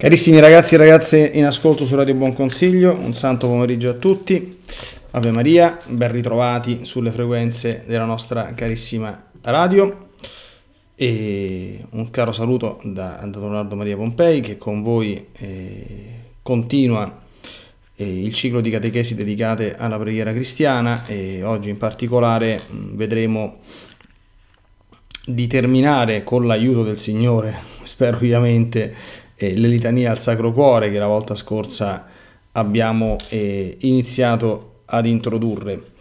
Carissimi ragazzi e ragazze in ascolto su Radio Buon Consiglio, un santo pomeriggio a tutti, Ave Maria, ben ritrovati sulle frequenze della nostra carissima radio e un caro saluto da, da Leonardo Maria Pompei che con voi eh, continua eh, il ciclo di catechesi dedicate alla preghiera cristiana e oggi in particolare mh, vedremo di terminare con l'aiuto del Signore, spero ovviamente, eh, le litanie al Sacro Cuore che la volta scorsa abbiamo eh, iniziato ad introdurre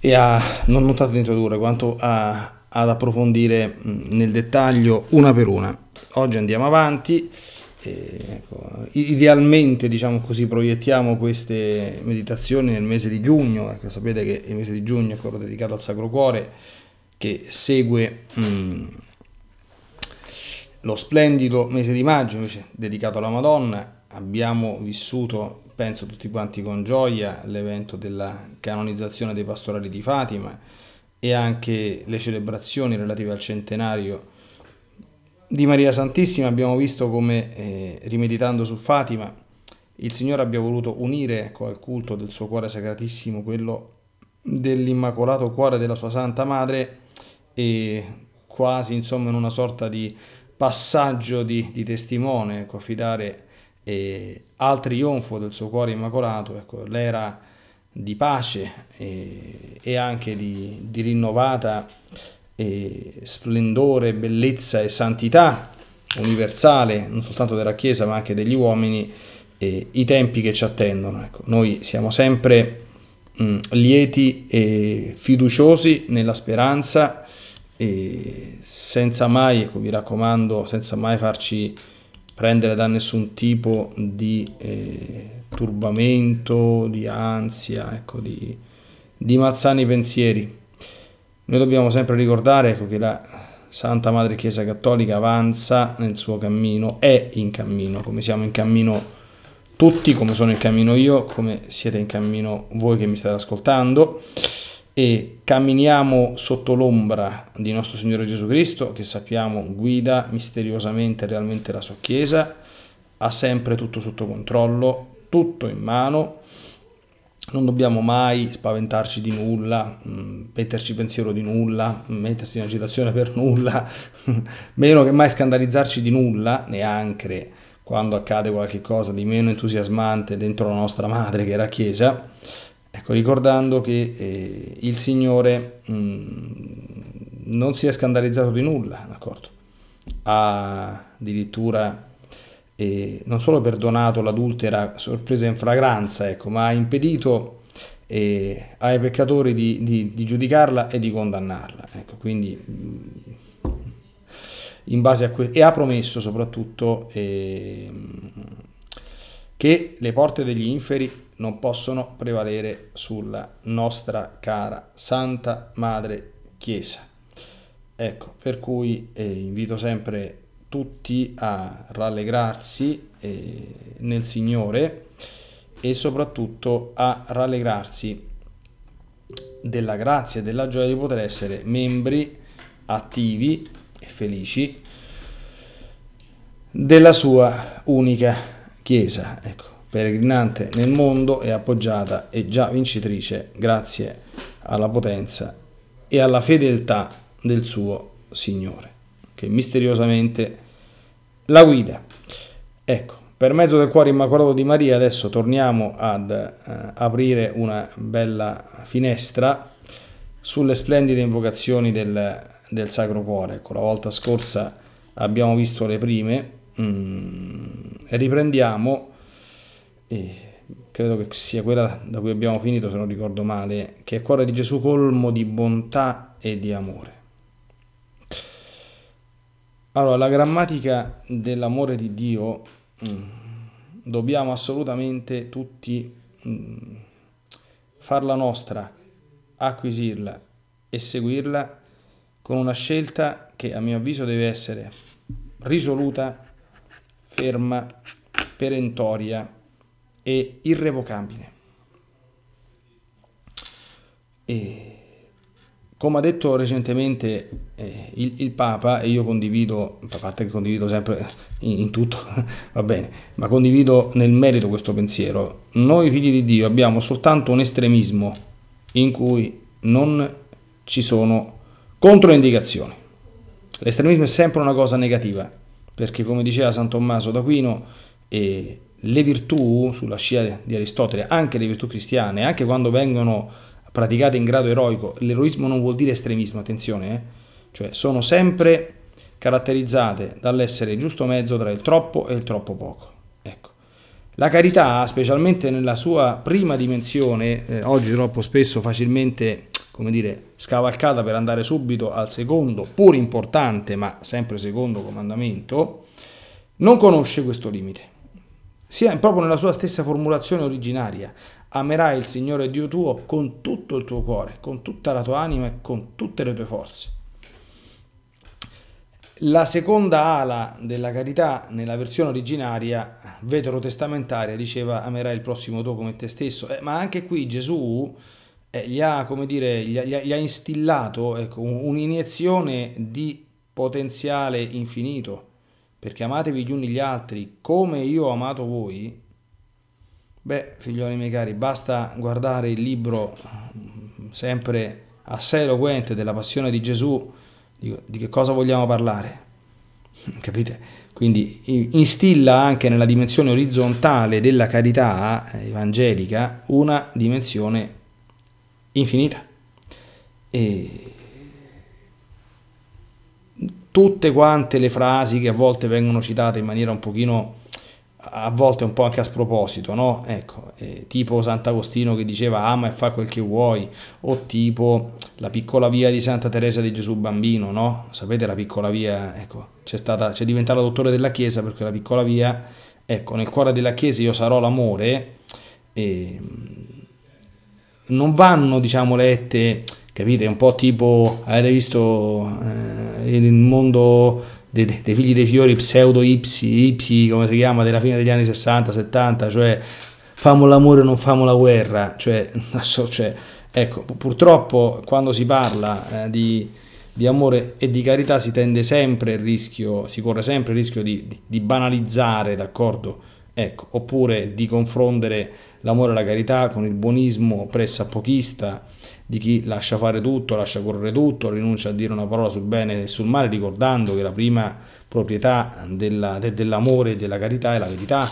e a, non, non tanto ad introdurre quanto a, ad approfondire mm, nel dettaglio una per una. Oggi andiamo avanti, ecco, idealmente diciamo così proiettiamo queste meditazioni nel mese di giugno, ecco, sapete che il mese di giugno è quello dedicato al Sacro Cuore che segue... Mh, mm, lo splendido mese di maggio invece dedicato alla Madonna, abbiamo vissuto, penso tutti quanti con gioia, l'evento della canonizzazione dei pastorali di Fatima e anche le celebrazioni relative al centenario di Maria Santissima. Abbiamo visto come, eh, rimeditando su Fatima, il Signore abbia voluto unire ecco, al culto del suo cuore sacratissimo quello dell'Immacolato Cuore della sua Santa Madre e quasi insomma in una sorta di passaggio di, di testimone, ecco, affidare eh, al trionfo del suo cuore immacolato, ecco, l'era di pace eh, e anche di, di rinnovata eh, splendore, bellezza e santità universale, non soltanto della Chiesa ma anche degli uomini, eh, i tempi che ci attendono. Ecco, noi siamo sempre mh, mm, lieti e fiduciosi nella speranza e senza mai, ecco, vi raccomando, senza mai farci prendere da nessun tipo di eh, turbamento, di ansia, ecco, di, di malsani pensieri. Noi dobbiamo sempre ricordare ecco, che la Santa Madre Chiesa Cattolica avanza nel suo cammino, è in cammino, come siamo in cammino tutti, come sono in cammino io, come siete in cammino voi che mi state ascoltando e camminiamo sotto l'ombra di nostro Signore Gesù Cristo, che sappiamo guida misteriosamente e realmente la sua Chiesa, ha sempre tutto sotto controllo, tutto in mano, non dobbiamo mai spaventarci di nulla, mm, metterci pensiero di nulla, mettersi in agitazione per nulla, meno che mai scandalizzarci di nulla, neanche quando accade qualcosa di meno entusiasmante dentro la nostra madre che era Chiesa Ecco, ricordando che eh, il Signore mh, mm, non si è scandalizzato di nulla, d'accordo? Ha addirittura eh, non solo perdonato l'adultera sorpresa in fragranza, ecco, ma ha impedito eh, ai peccatori di, di, di, giudicarla e di condannarla. Ecco, quindi, mh, mm, in base a que- e ha promesso soprattutto eh, che le porte degli inferi non possono prevalere sulla nostra cara Santa Madre Chiesa. Ecco, per cui eh, invito sempre tutti a rallegrarsi eh, nel Signore e soprattutto a rallegrarsi della grazia e della gioia di poter essere membri attivi e felici della sua unica Chiesa. Ecco peregrinante nel mondo e appoggiata e già vincitrice grazie alla potenza e alla fedeltà del suo Signore, che misteriosamente la guida. Ecco, per mezzo del cuore immacolato di Maria adesso torniamo ad eh, aprire una bella finestra sulle splendide invocazioni del, del Sacro Cuore. Ecco, la volta scorsa abbiamo visto le prime, mm, riprendiamo e credo che sia quella da cui abbiamo finito, se non ricordo male, che è cuore di Gesù colmo di bontà e di amore. Allora, la grammatica dell'amore di Dio mm, dobbiamo assolutamente tutti mm, farla nostra, acquisirla e seguirla con una scelta che a mio avviso deve essere risoluta, ferma, perentoria e irrevocabile. E come ha detto recentemente eh, il, il, Papa, e io condivido, a parte che condivido sempre in, in tutto, va bene, ma condivido nel merito questo pensiero, noi figli di Dio abbiamo soltanto un estremismo in cui non ci sono controindicazioni. L'estremismo è sempre una cosa negativa, perché come diceva San Tommaso d'Aquino, eh, le virtù, sulla scia di Aristotele, anche le virtù cristiane, anche quando vengono praticate in grado eroico, l'eroismo non vuol dire estremismo, attenzione, eh? cioè sono sempre caratterizzate dall'essere il giusto mezzo tra il troppo e il troppo poco. Ecco. La carità, specialmente nella sua prima dimensione, eh, oggi troppo spesso facilmente come dire, scavalcata per andare subito al secondo, pur importante, ma sempre secondo comandamento, non conosce questo limite sia proprio nella sua stessa formulazione originaria. Amerai il Signore Dio tuo con tutto il tuo cuore, con tutta la tua anima e con tutte le tue forze. La seconda ala della carità, nella versione originaria testamentaria diceva amerai il prossimo tuo come te stesso, eh, ma anche qui Gesù eh, gli, ha, dire, gli, ha, gli, ha, instillato ecco, un'iniezione di potenziale infinito perché amatevi gli uni gli altri come io ho amato voi, beh, figlioli miei cari, basta guardare il libro mm, sempre assai eloquente della passione di Gesù, di che cosa vogliamo parlare, capite? Quindi instilla anche nella dimensione orizzontale della carità eh, evangelica una dimensione infinita. E tutte quante le frasi che a volte vengono citate in maniera un pochino a volte un po' anche a sproposito, no? Ecco, eh, tipo Sant'Agostino che diceva ama e fa quel che vuoi, o tipo la piccola via di Santa Teresa di Gesù Bambino, no? Sapete la piccola via, ecco, c'è, stata, c'è diventata dottore della Chiesa perché la piccola via, ecco, nel cuore della Chiesa io sarò l'amore, eh, non vanno, diciamo, lette capite? È un po' tipo, avete visto eh, il mondo dei, dei, figli dei fiori pseudo ipsi, ipsi, come si chiama, della fine degli anni 60, 70, cioè famo l'amore non famo la guerra, cioè, so, cioè ecco, purtroppo quando si parla eh, di di amore e di carità si tende sempre il rischio, si corre sempre il rischio di, di, di banalizzare, d'accordo? Ecco, oppure di confondere l'amore e la carità con il buonismo pressapochista di chi lascia fare tutto, lascia correre tutto, rinuncia a dire una parola sul bene e sul male, ricordando che la prima proprietà della, de, dell'amore e della carità è la verità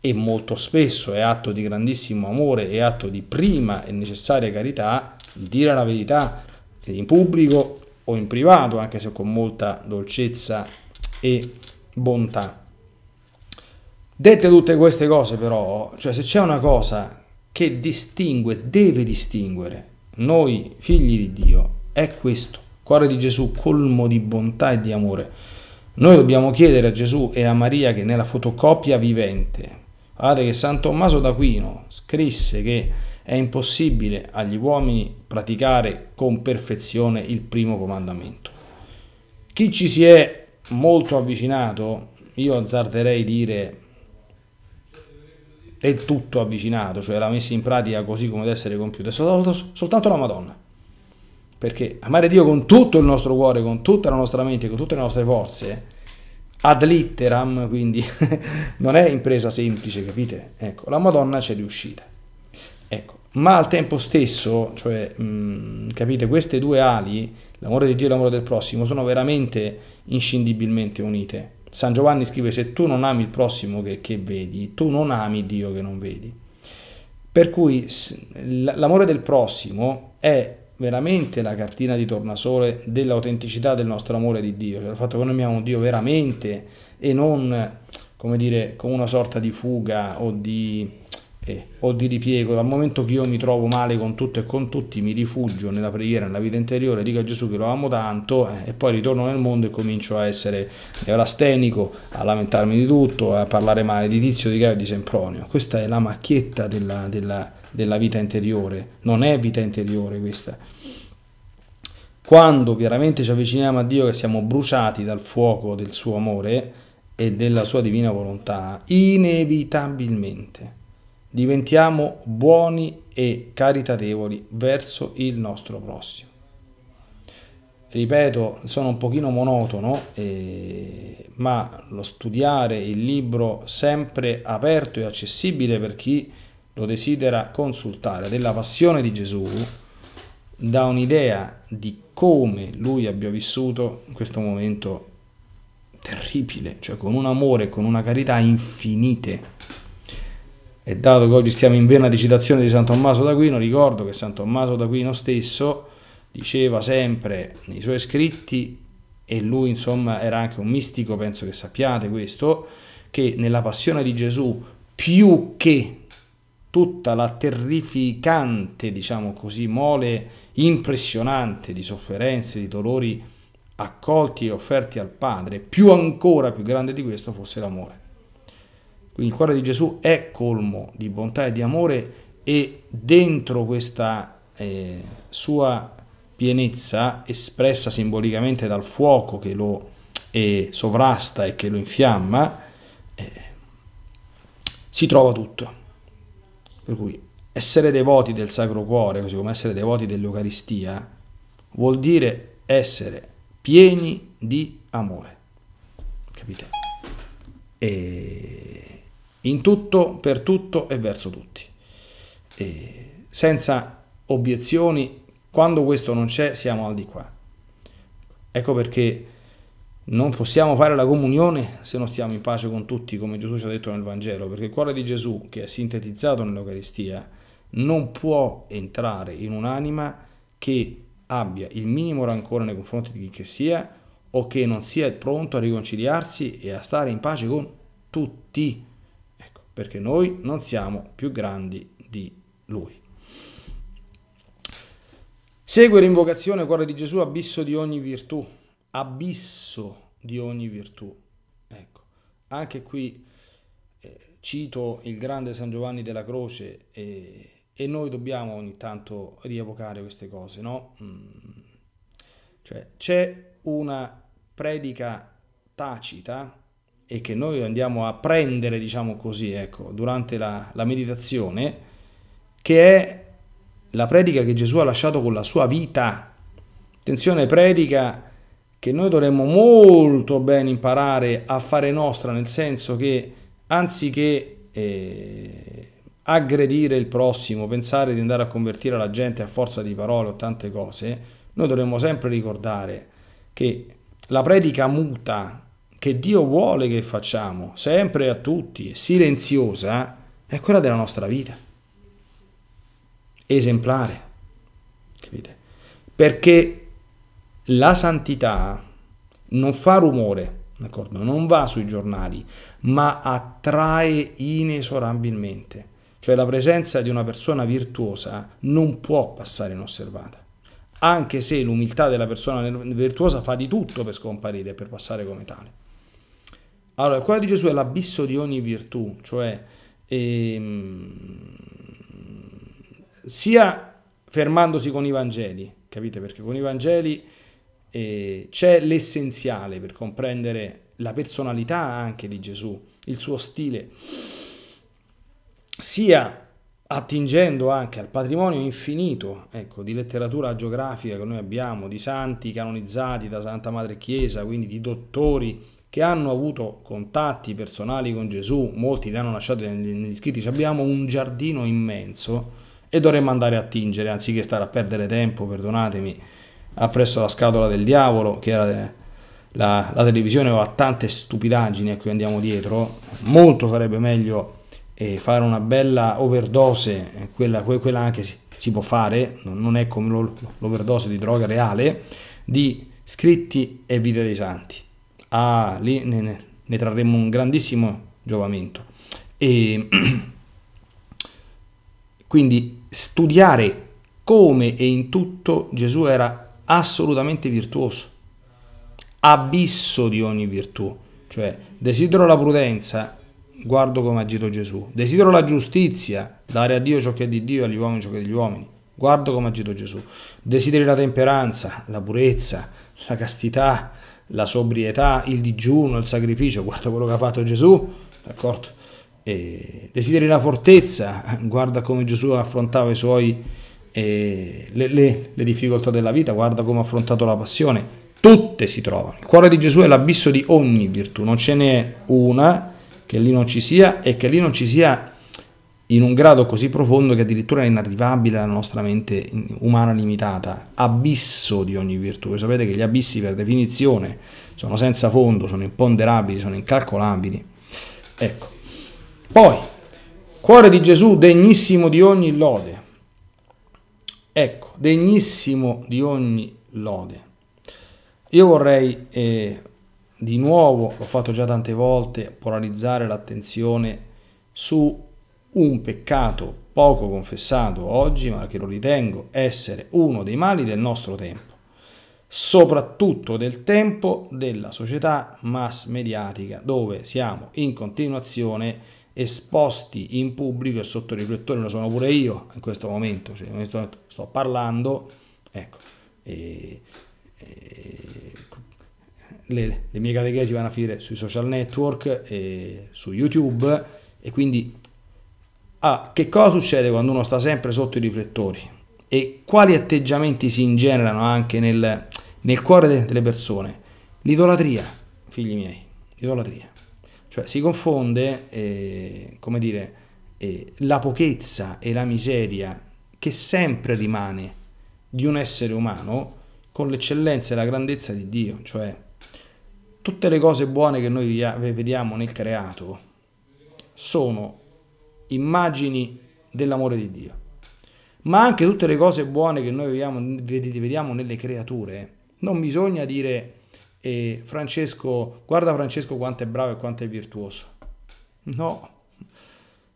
e molto spesso è atto di grandissimo amore, è atto di prima e necessaria carità dire la verità in pubblico o in privato, anche se con molta dolcezza e bontà. Dette tutte queste cose però, cioè se c'è una cosa che distingue, deve distinguere noi figli di Dio è questo, cuore di Gesù colmo di bontà e di amore. Noi dobbiamo chiedere a Gesù e a Maria che nella fotocopia vivente, guardate che San Tommaso d'Aquino scrisse che è impossibile agli uomini praticare con perfezione il primo comandamento. Chi ci si è molto avvicinato, io azzarderei dire è tutto avvicinato, cioè la messa in pratica così come deve essere compiuta, è soltanto, soltanto la Madonna. Perché amare Dio con tutto il nostro cuore, con tutta la nostra mente, con tutte le nostre forze, ad litteram, quindi non è impresa semplice, capite? Ecco, la Madonna c'è riuscita. Ecco, ma al tempo stesso, cioè, mh, capite, queste due ali, l'amore di Dio e l'amore del prossimo, sono veramente inscindibilmente unite San Giovanni scrive se tu non ami il prossimo che, che vedi, tu non ami Dio che non vedi. Per cui l'amore del prossimo è veramente la cartina di tornasole dell'autenticità del nostro amore di Dio, cioè il fatto che noi amiamo Dio veramente e non, come dire, con una sorta di fuga o di eh, o di ripiego, dal momento che io mi trovo male con tutto e con tutti, mi rifugio nella preghiera, nella vita interiore, dico a Gesù che lo amo tanto eh, e poi ritorno nel mondo e comincio a essere neurastenico, a lamentarmi di tutto, a parlare male di Tizio, di Gaio e di Sempronio. Questa è la macchietta della, della, della vita interiore, non è vita interiore questa quando veramente ci avviciniamo a Dio che siamo bruciati dal fuoco del suo amore e della sua divina volontà, inevitabilmente diventiamo buoni e caritatevoli verso il nostro prossimo. Ripeto, sono un pochino monotono, eh, ma lo studiare il libro sempre aperto e accessibile per chi lo desidera consultare della passione di Gesù dà un'idea di come lui abbia vissuto in questo momento terribile, cioè con un amore, con una carità infinite. E dato che oggi stiamo in vena di citazione di San Tommaso d'Aquino, ricordo che San Tommaso d'Aquino stesso diceva sempre nei suoi scritti, e lui insomma era anche un mistico, penso che sappiate questo, che nella passione di Gesù, più che tutta la terrificante, diciamo così, mole impressionante di sofferenze, di dolori accolti e offerti al Padre, più ancora più grande di questo fosse l'amore. Quindi il cuore di Gesù è colmo di bontà e di amore e dentro questa eh, sua pienezza espressa simbolicamente dal fuoco che lo eh, sovrasta e che lo infiamma, eh, si trova tutto. Per cui essere devoti del Sacro Cuore, così come essere devoti dell'Eucaristia, vuol dire essere pieni di amore. Capite? E in tutto, per tutto e verso tutti. E senza obiezioni, quando questo non c'è, siamo al di qua. Ecco perché non possiamo fare la comunione se non stiamo in pace con tutti, come Gesù ci ha detto nel Vangelo, perché il cuore di Gesù, che è sintetizzato nell'Eucaristia, non può entrare in un'anima che abbia il minimo rancore nei confronti di chi che sia o che non sia pronto a riconciliarsi e a stare in pace con tutti perché noi non siamo più grandi di lui. Segue l'invocazione cuore di Gesù, abisso di ogni virtù, abisso di ogni virtù. Ecco, anche qui eh, cito il grande San Giovanni della Croce e, e noi dobbiamo ogni tanto rievocare queste cose, no? Mm. Cioè, c'è una predica tacita e che noi andiamo a prendere, diciamo così, ecco, durante la, la meditazione, che è la predica che Gesù ha lasciato con la sua vita. Attenzione, predica che noi dovremmo molto bene imparare a fare nostra, nel senso che anziché eh, aggredire il prossimo, pensare di andare a convertire la gente a forza di parole o tante cose, noi dovremmo sempre ricordare che la predica muta che Dio vuole che facciamo, sempre e a tutti, silenziosa, è quella della nostra vita. Esemplare. Capite? Perché la santità non fa rumore, d'accordo? Non va sui giornali, ma attrae inesorabilmente. Cioè la presenza di una persona virtuosa non può passare inosservata anche se l'umiltà della persona virtuosa fa di tutto per scomparire, per passare come tale. Allora, il cuore di Gesù è l'abisso di ogni virtù, cioè ehm, sia fermandosi con i Vangeli, capite? Perché con i Vangeli eh, c'è l'essenziale per comprendere la personalità anche di Gesù, il suo stile, sia attingendo anche al patrimonio infinito ecco, di letteratura geografica che noi abbiamo, di santi canonizzati da Santa Madre Chiesa, quindi di dottori che hanno avuto contatti personali con Gesù, molti li hanno lasciati negli scritti, abbiamo un giardino immenso e dovremmo andare a tingere anziché stare a perdere tempo, perdonatemi, appresso la scatola del diavolo che era eh, la, la televisione o a tante stupidaggini a ecco, cui andiamo dietro, molto sarebbe meglio eh, fare una bella overdose, eh, quella, quella anche si, si, può fare, non è come l'overdose di droga reale, di scritti e vite dei santi ah, lì ne, ne trarremo un grandissimo giovamento. E quindi studiare come e in tutto Gesù era assolutamente virtuoso, abisso di ogni virtù, cioè desidero la prudenza, guardo come ha agito Gesù, desidero la giustizia, dare a Dio ciò che è di Dio e agli uomini ciò che è degli uomini, guardo come ha agito Gesù, desideri la temperanza, la purezza, la castità, la sobrietà, il digiuno, il sacrificio, guarda quello che ha fatto Gesù, d'accordo? E desideri la fortezza, guarda come Gesù affrontava suoi, eh, le, le, le difficoltà della vita, guarda come ha affrontato la passione, tutte si trovano. Il cuore di Gesù è l'abisso di ogni virtù, non ce n'è una che lì non ci sia e che lì non ci sia in un grado così profondo che addirittura è inarrivabile alla nostra mente umana limitata, abisso di ogni virtù. E sapete che gli abissi per definizione sono senza fondo, sono imponderabili, sono incalcolabili. Ecco. Poi, cuore di Gesù degnissimo di ogni lode. Ecco, degnissimo di ogni lode. Io vorrei eh, di nuovo, l'ho fatto già tante volte, polarizzare l'attenzione su un peccato poco confessato oggi, ma che lo ritengo essere uno dei mali del nostro tempo, soprattutto del tempo della società mass mediatica, dove siamo in continuazione esposti in pubblico e sotto i riflettori lo sono pure io in questo momento, cioè, in questo momento sto parlando, ecco, e, e, le, le, mie catechesi vanno a finire sui social network, su YouTube e quindi a che cosa succede quando uno sta sempre sotto i riflettori e quali atteggiamenti si ingenerano anche nel, nel cuore de, delle persone. L'idolatria, figli miei, l'idolatria. Cioè si confonde, eh, come dire, eh, la pochezza e la miseria che sempre rimane di un essere umano con l'eccellenza e la grandezza di Dio, cioè tutte le cose buone che noi vediamo nel creato sono immagini dell'amore di Dio. Ma anche tutte le cose buone che noi vediamo, vediamo nelle creature, eh. non bisogna dire eh, Francesco, guarda Francesco quanto è bravo e quanto è virtuoso. No,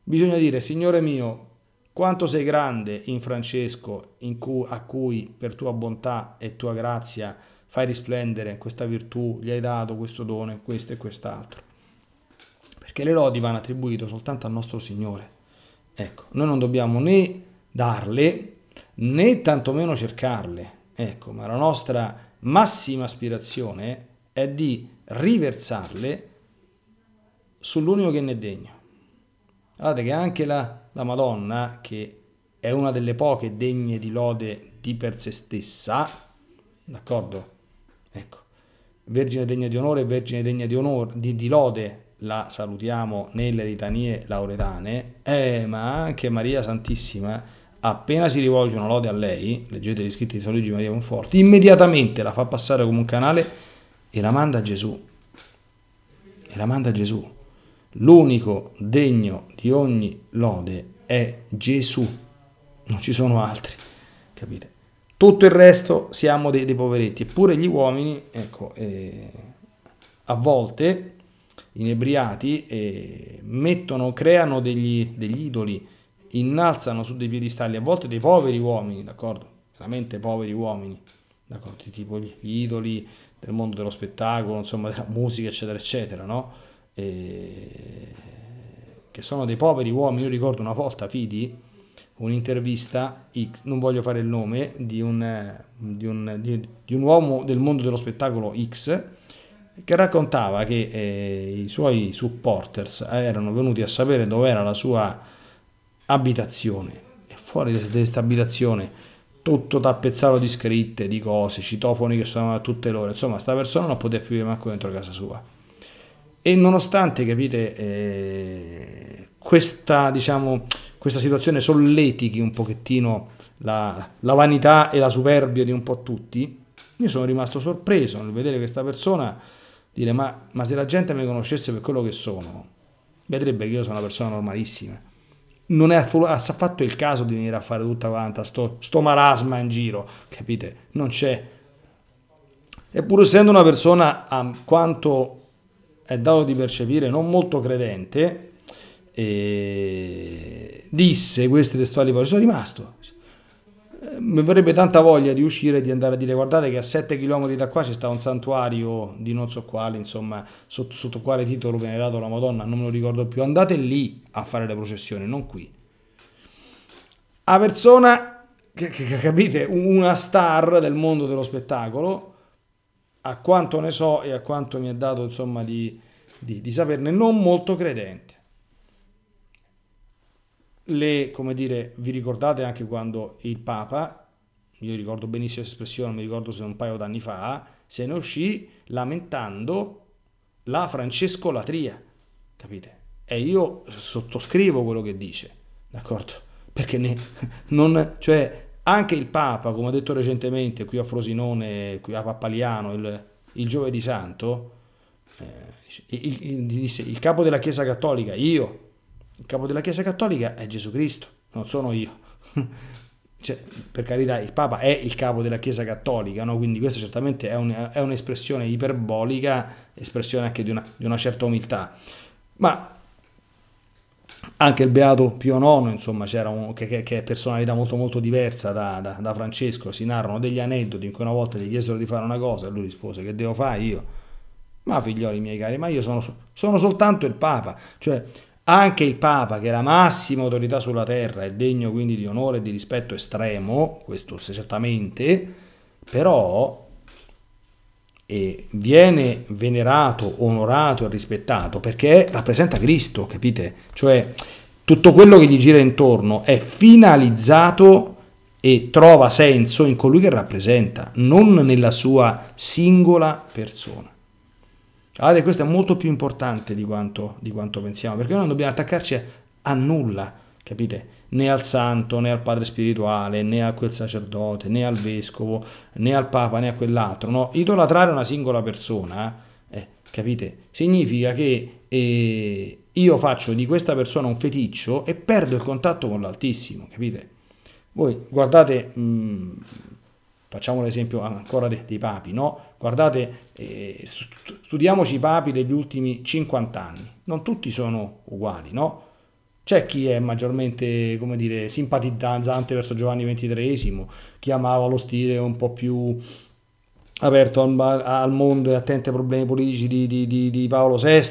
bisogna dire Signore mio, quanto sei grande in Francesco in cui, a cui per tua bontà e tua grazia fai risplendere questa virtù, gli hai dato questo dono, questo e quest'altro perché le lodi vanno attribuite soltanto al nostro Signore. Ecco, noi non dobbiamo né darle né tantomeno cercarle, ecco, ma la nostra massima aspirazione è di riversarle sull'unico che ne è degno. Guardate che anche la, la Madonna, che è una delle poche degne di lode di per se stessa, d'accordo? Ecco, Vergine degna di onore Vergine degna di, onore, di, di lode la salutiamo nelle litanie lauretane, eh, ma anche Maria Santissima, appena si rivolgono lode a lei, leggete gli scritti di San Luigi Maria Conforti, immediatamente la fa passare come un canale e la manda a Gesù. E la manda a Gesù. L'unico degno di ogni lode è Gesù, non ci sono altri, capite? Tutto il resto siamo dei, dei poveretti, eppure gli uomini, ecco, eh, a volte inebriati e mettono, creano degli, degli idoli, innalzano su dei piedistalli, a volte dei poveri uomini, d'accordo? Veramente poveri uomini, d'accordo? Tipo gli idoli del mondo dello spettacolo, insomma, della musica, eccetera, eccetera, no? E... Che sono dei poveri uomini. Io ricordo una volta, Fidi, un'intervista, X, non voglio fare il nome, di un, di un, di, di un uomo del mondo dello spettacolo X, che raccontava che eh, i suoi supporters erano venuti a sapere dove era la sua abitazione e fuori da questa abitazione tutto tappezzato di scritte, di cose, citofoni che suonavano a tutte le ore, insomma sta persona non poteva più vivere manco dentro casa sua. E nonostante, capite, eh, questa, diciamo, questa situazione solletichi un pochettino la, la vanità e la superbia di un po' tutti, io sono rimasto sorpreso nel vedere questa persona dire ma, ma se la gente mi conoscesse per quello che sono, vedrebbe che io sono una persona normalissima. Non è affatto il caso di venire a fare tutta quanta sto, sto marasma in giro, capite? Non c'è. Eppur essendo una persona a quanto è dato di percepire non molto credente, eh, disse queste testuali parole, sono rimasto mi verrebbe tanta voglia di uscire e di andare a dire guardate che a 7 km da qua ci sta un santuario di non so quale, insomma, sotto, sotto quale titolo venerato la Madonna, non me lo ricordo più, andate lì a fare le processioni, non qui. A persona, che, che, capite, una star del mondo dello spettacolo, a quanto ne so e a quanto mi è dato insomma di, di, di saperne, non molto credente le, come dire, vi ricordate anche quando il Papa, io ricordo benissimo l'espressione, mi ricordo se un paio d'anni fa, se ne uscì lamentando la francescolatria, capite? E io sottoscrivo quello che dice, d'accordo? Perché ne, non, cioè, anche il Papa, come ha detto recentemente qui a Frosinone, qui a Pappaliano, il, il giovedì santo, eh, il, il, disse, il capo della Chiesa Cattolica, io, il capo della Chiesa Cattolica è Gesù Cristo, non sono io. Cioè, per carità, il Papa è il capo della Chiesa Cattolica, no? quindi questa certamente è, un, è un'espressione iperbolica, espressione anche di una, di una, certa umiltà. Ma anche il Beato Pio IX, insomma, c'era un, che, che, è personalità molto molto diversa da, da, da, Francesco, si narrano degli aneddoti in cui una volta gli chiesero di fare una cosa e lui rispose che devo fare io? Ma figlioli miei cari, ma io sono, sono soltanto il Papa, cioè anche il Papa, che è la massima autorità sulla terra è degno quindi di onore e di rispetto estremo, questo certamente, però eh, viene venerato, onorato e rispettato perché rappresenta Cristo, capite? Cioè tutto quello che gli gira intorno è finalizzato e trova senso in colui che rappresenta, non nella sua singola persona. Guardate, ah, questo è molto più importante di quanto, di quanto pensiamo, perché noi non dobbiamo attaccarci a nulla, capite? Né al santo, né al padre spirituale, né a quel sacerdote, né al vescovo, né al papa, né a quell'altro. No, idolatrare una singola persona, eh, eh capite? Significa che eh, io faccio di questa persona un feticcio e perdo il contatto con l'Altissimo, capite? Voi guardate... Mh, mm, Facciamo l'esempio ancora dei, dei papi, no? Guardate, eh, studiamoci i papi degli ultimi 50 anni. Non tutti sono uguali, no? C'è chi è maggiormente, come dire, simpatizzante verso Giovanni XXIII, chi amava lo stile un po' più aperto al mondo e attento ai problemi politici di, di, di, di, Paolo VI,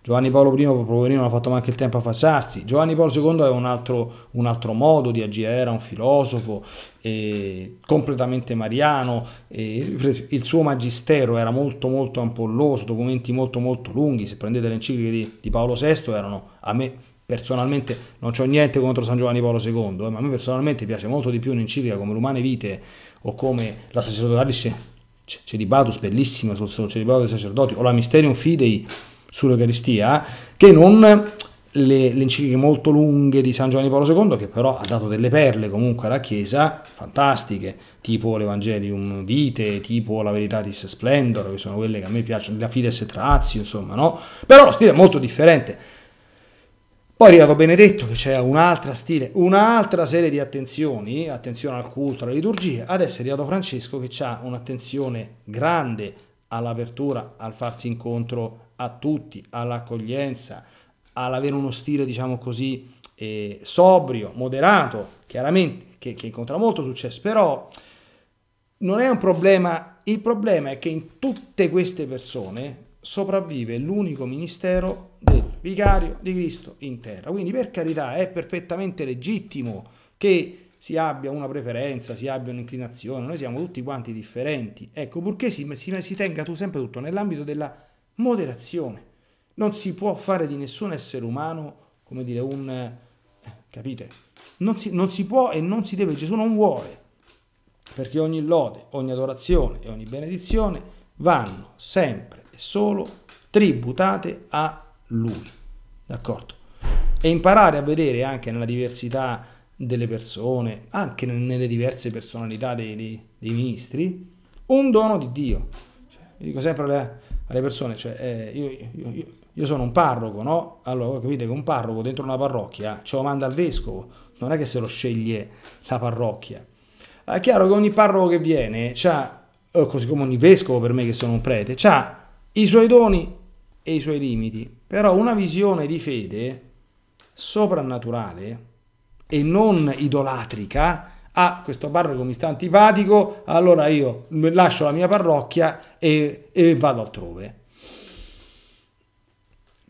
Giovanni Paolo I poverino non ha fatto neanche il tempo a affacciarsi, Giovanni Paolo II aveva un altro, un altro modo di agire, era un filosofo eh, completamente mariano, eh, il suo magistero era molto molto ampolloso, documenti molto molto lunghi, se prendete le encicliche di, Paolo VI erano a me personalmente non ho niente contro San Giovanni Paolo II, eh, ma a me personalmente piace molto di più un'enciclica come L'Umane Vite o come La Sacerdotalisce Celibatus, bellissima sul celibato dei sacerdoti, o la Mysterium Fidei sull'Eucaristia, che non le, le, encicliche molto lunghe di San Giovanni Paolo II, che però ha dato delle perle comunque alla Chiesa, fantastiche, tipo l'Evangelium Vitae, tipo la Veritatis Splendor, che sono quelle che a me piacciono, la Fides et Ratio, insomma, no? Però lo stile è molto differente. Poi è arrivato Benedetto che c'è un'altra stile, un'altra serie di attenzioni, attenzione al culto, alla liturgia. Adesso è arrivato Francesco che ha un'attenzione grande all'apertura, al farsi incontro a tutti, all'accoglienza, all'avere uno stile, diciamo così, eh, sobrio, moderato, chiaramente, che, che incontra molto successo, però non è un problema, il problema è che in tutte queste persone sopravvive l'unico ministero del vicario di Cristo in terra. Quindi per carità è perfettamente legittimo che si abbia una preferenza, si abbia un'inclinazione, noi siamo tutti quanti differenti. Ecco, purché si, si, si tenga tu sempre tutto nell'ambito della moderazione. Non si può fare di nessun essere umano, come dire, un... Eh, capite? Non si, non si può e non si deve, Gesù non vuole, perché ogni lode, ogni adorazione e ogni benedizione vanno sempre e solo tributate a lui, d'accordo? E imparare a vedere anche nella diversità delle persone, anche nelle diverse personalità dei, dei, dei ministri, un dono di Dio. Cioè, io dico sempre alle, alle persone, cioè, eh, io, io, io, io, sono un parroco, no? Allora capite che un parroco dentro una parrocchia ce lo manda il vescovo, non è che se lo sceglie la parrocchia. È chiaro che ogni parroco che viene, ha, eh, così come ogni vescovo per me che sono un prete, ha i suoi doni e i suoi limiti però una visione di fede soprannaturale e non idolatrica, ah, questo parroco mi sta antipatico, allora io lascio la mia parrocchia e, e vado altrove.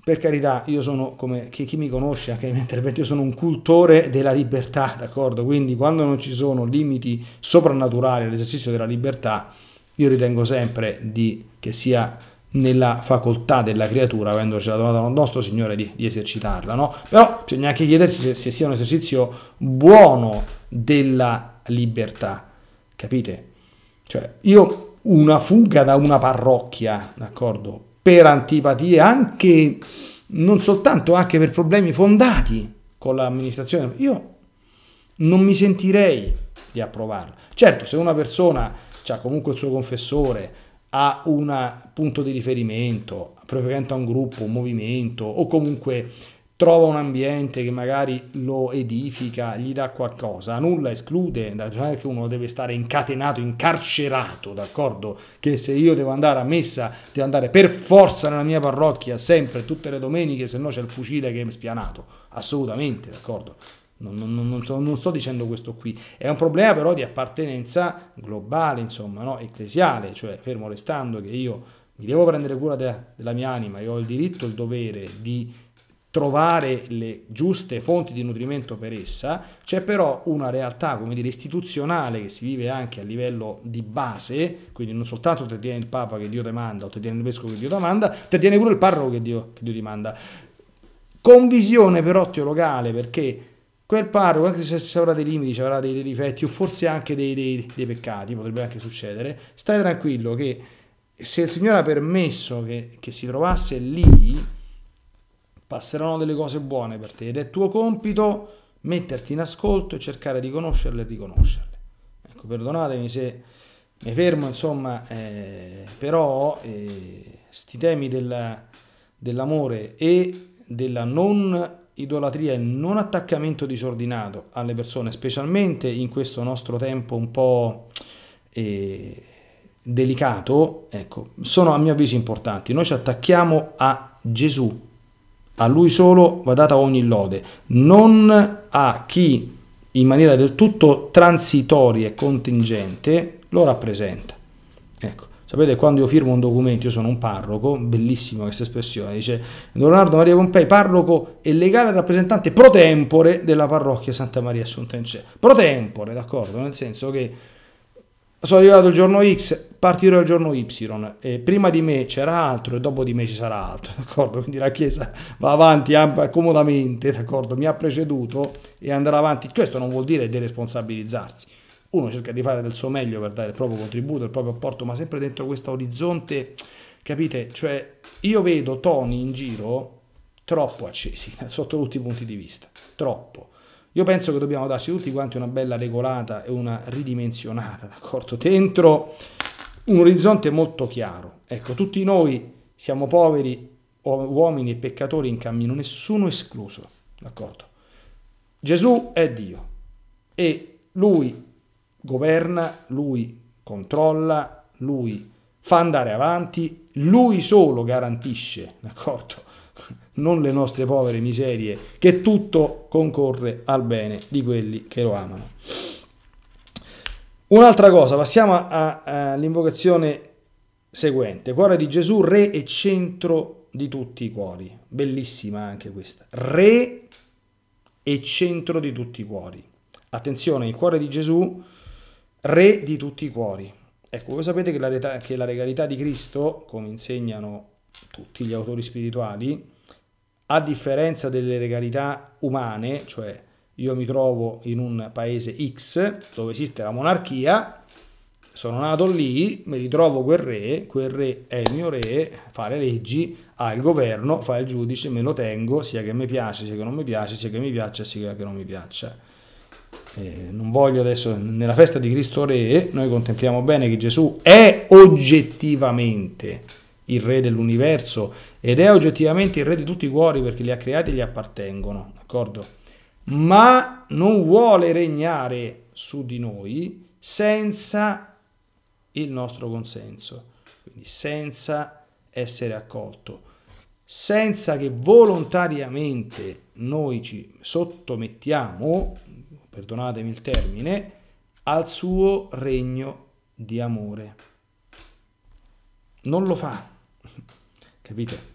Per carità, io sono, come chi, chi mi conosce anche nei miei interventi, io sono un cultore della libertà, d'accordo? Quindi quando non ci sono limiti soprannaturali all'esercizio della libertà, io ritengo sempre di, che sia nella facoltà della creatura, avendoci la donata al nostro Signore di, di esercitarla. No? Però bisogna anche chiedersi se, se sia un esercizio buono della libertà, capite? Cioè, io una fuga da una parrocchia, d'accordo, per antipatie anche, non soltanto, anche per problemi fondati con l'amministrazione, io non mi sentirei di approvarla. Certo, se una persona ha comunque il suo confessore, a un punto di riferimento, frequenta un gruppo, un movimento o comunque trova un ambiente che magari lo edifica, gli dà qualcosa, nulla esclude, cioè che uno deve stare incatenato, incarcerato, d'accordo? Che se io devo andare a messa, devo andare per forza nella mia parrocchia, sempre, tutte le domeniche, se no c'è il fucile che è spianato, assolutamente, d'accordo? Non, non, non, non, sto dicendo questo qui, è un problema però di appartenenza globale, insomma, no? ecclesiale, cioè fermo restando che io mi devo prendere cura de, della mia anima, io ho il diritto e il dovere di trovare le giuste fonti di nutrimento per essa, c'è però una realtà, come dire, istituzionale che si vive anche a livello di base, quindi non soltanto te tiene il Papa che Dio ti manda, o te tiene il Vescovo che Dio ti manda, te tiene pure il parroco che Dio, che Dio ti manda. Con visione però teologale, perché quel parroco, anche se ci avrà dei limiti, ci avrà dei, dei difetti o forse anche dei, dei, dei, peccati, potrebbe anche succedere, stai tranquillo che se il Signore ha permesso che, che si trovasse lì, passeranno delle cose buone per te ed è tuo compito metterti in ascolto e cercare di conoscerle e riconoscerle. Ecco, perdonatemi se mi fermo, insomma, eh, però eh, sti temi del, dell'amore e della non idolatria e non attaccamento disordinato alle persone, specialmente in questo nostro tempo un po' eh, delicato, ecco, sono a mio avviso importanti. Noi ci attacchiamo a Gesù, a Lui solo va data ogni lode, non a chi in maniera del tutto transitoria e contingente lo rappresenta. Ecco. Sapete, quando io firmo un documento, io sono un parroco, bellissima questa espressione, dice Leonardo Maria Pompei, parroco e legale rappresentante pro tempore della parrocchia Santa Maria Assunta in Cielo. Pro tempore, d'accordo? Nel senso che sono arrivato il giorno X, partirò il giorno Y, e prima di me c'era altro e dopo di me ci sarà altro, d'accordo? Quindi la Chiesa va avanti comodamente, d'accordo? Mi ha preceduto e andrà avanti. Questo non vuol dire deresponsabilizzarsi uno cerca di fare del suo meglio per dare il proprio contributo, il proprio apporto, ma sempre dentro questo orizzonte, capite? Cioè, io vedo toni in giro troppo accesi, sotto tutti i punti di vista, troppo. Io penso che dobbiamo darci tutti quanti una bella regolata e una ridimensionata, d'accordo? Dentro un orizzonte molto chiaro. Ecco, tutti noi siamo poveri, uomini e peccatori in cammino, nessuno escluso, d'accordo? Gesù è Dio e lui governa, lui controlla, lui fa andare avanti, lui solo garantisce, d'accordo? Non le nostre povere miserie, che tutto concorre al bene di quelli che lo amano. Un'altra cosa, passiamo all'invocazione seguente, cuore di Gesù, re e centro di tutti i cuori, bellissima anche questa, re e centro di tutti i cuori. Attenzione, il cuore di Gesù re di tutti i cuori. Ecco, voi sapete che la, reta, che la regalità di Cristo, come insegnano tutti gli autori spirituali, a differenza delle regalità umane, cioè io mi trovo in un paese X dove esiste la monarchia, sono nato lì, mi ritrovo quel re, quel re è il mio re, fa le leggi, ha il governo, fa il giudice, me lo tengo, sia che mi piace, sia che non mi piace, sia che mi piaccia, sia che non mi piaccia. Eh, non voglio adesso, nella festa di Cristo Re, noi contempliamo bene che Gesù è oggettivamente il Re dell'universo ed è oggettivamente il Re di tutti i cuori perché li ha creati e gli appartengono, d'accordo? Ma non vuole regnare su di noi senza il nostro consenso, quindi senza essere accolto, senza che volontariamente noi ci sottomettiamo, perdonatemi il termine, al suo regno di amore. Non lo fa, capite?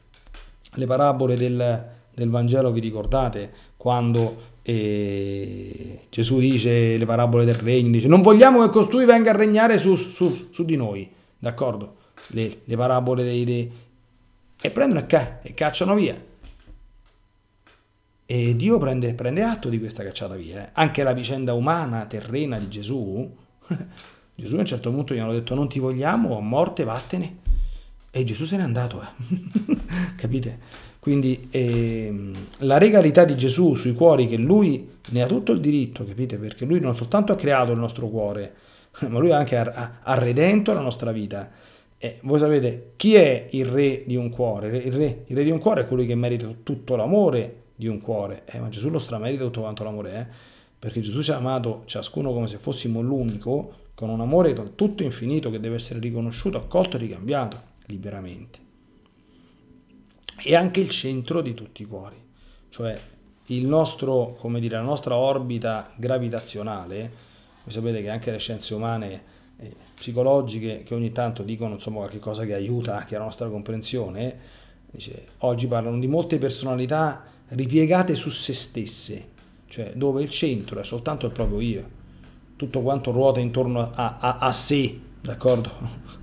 Le parabole del, del Vangelo vi ricordate quando eh, Gesù dice le parabole del regno, dice non vogliamo che costui venga a regnare su, su, su di noi, d'accordo? Le, le, parabole dei... dei e prendono e, ca e cacciano via e Dio prende, prende atto di questa cacciata via. Eh. Anche la vicenda umana, terrena di Gesù, Gesù a un certo punto gli hanno detto non ti vogliamo, a morte vattene. E Gesù se n'è andato, eh. capite? Quindi eh, la regalità di Gesù sui cuori, che lui ne ha tutto il diritto, capite? Perché lui non soltanto ha creato il nostro cuore, ma lui anche ha, ha redento la nostra vita. Eh, voi sapete chi è il re di un cuore? Il re, il re di un cuore è colui che merita tutto l'amore, di un cuore. Eh, ma Gesù lo stramerita tutto quanto l'amore, eh? perché Gesù ci ha amato ciascuno come se fossimo l'unico, con un amore del tutto infinito che deve essere riconosciuto, accolto e ricambiato liberamente. E anche il centro di tutti i cuori, cioè nostro, dire, la nostra orbita gravitazionale, voi sapete che anche le scienze umane eh, psicologiche che ogni tanto dicono insomma qualche cosa che aiuta anche la nostra comprensione, dice, oggi parlano di molte personalità ripiegate su se stesse, cioè dove il centro è soltanto il proprio io, tutto quanto ruota intorno a, a, a sé, d'accordo?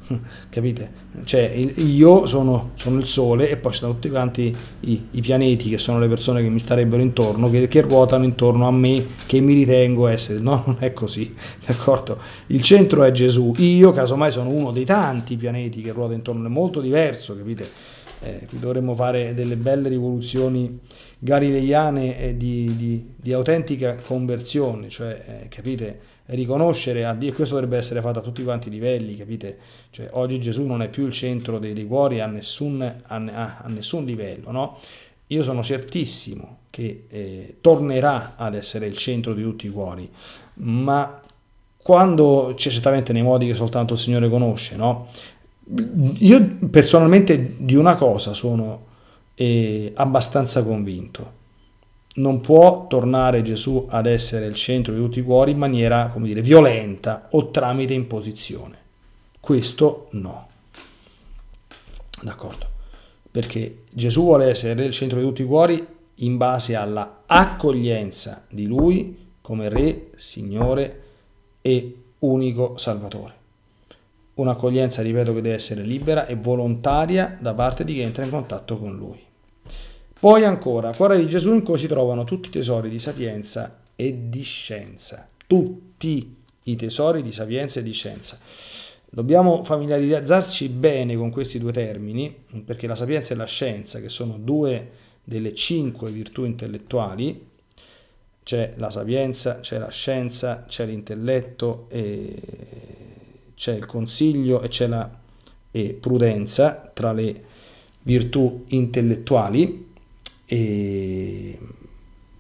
Capite? Cioè io sono, sono, il sole e poi ci sono tutti quanti i, i, pianeti che sono le persone che mi starebbero intorno, che, che, ruotano intorno a me, che mi ritengo essere. No, non è così, d'accordo? Il centro è Gesù, io casomai sono uno dei tanti pianeti che ruota intorno, è molto diverso, capite? eh, qui dovremmo fare delle belle rivoluzioni galileiane eh, di, di, di, autentica conversione, cioè, eh, capite? riconoscere a Dio, e questo dovrebbe essere fatto a tutti quanti i livelli, capite? Cioè, oggi Gesù non è più il centro dei, dei cuori a nessun, a, a nessun livello, no? Io sono certissimo che eh, tornerà ad essere il centro di tutti i cuori, ma quando, certamente nei modi che soltanto il Signore conosce, no? Io personalmente di una cosa sono eh, abbastanza convinto. Non può tornare Gesù ad essere il centro di tutti i cuori in maniera, come dire, violenta o tramite imposizione. Questo no. D'accordo? Perché Gesù vuole essere il centro di tutti i cuori in base alla accoglienza di Lui come Re, Signore e unico Salvatore. Un'accoglienza, ripeto, che deve essere libera e volontaria da parte di chi entra in contatto con lui. Poi ancora, cuore di Gesù in cui si trovano tutti i tesori di sapienza e di scienza. Tutti i tesori di sapienza e di scienza. Dobbiamo familiarizzarci bene con questi due termini, perché la sapienza e la scienza, che sono due delle cinque virtù intellettuali, c'è la sapienza, c'è la scienza, c'è l'intelletto e c'è il consiglio e c'è la eh, prudenza tra le virtù intellettuali, e...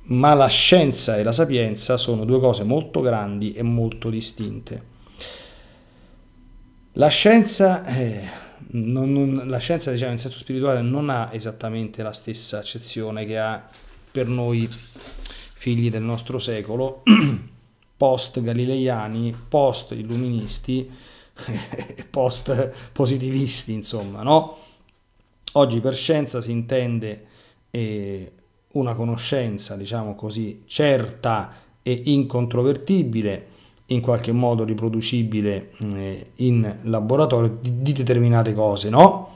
ma la scienza e la sapienza sono due cose molto grandi e molto distinte. La scienza, eh, non, non, la scienza diciamo, in senso spirituale non ha esattamente la stessa accezione che ha per noi figli del nostro secolo. post galileiani, post illuministi, post positivisti, insomma, no? Oggi per scienza si intende eh, una conoscenza, diciamo così, certa e incontrovertibile, in qualche modo riproducibile eh, in laboratorio di, di determinate cose, no?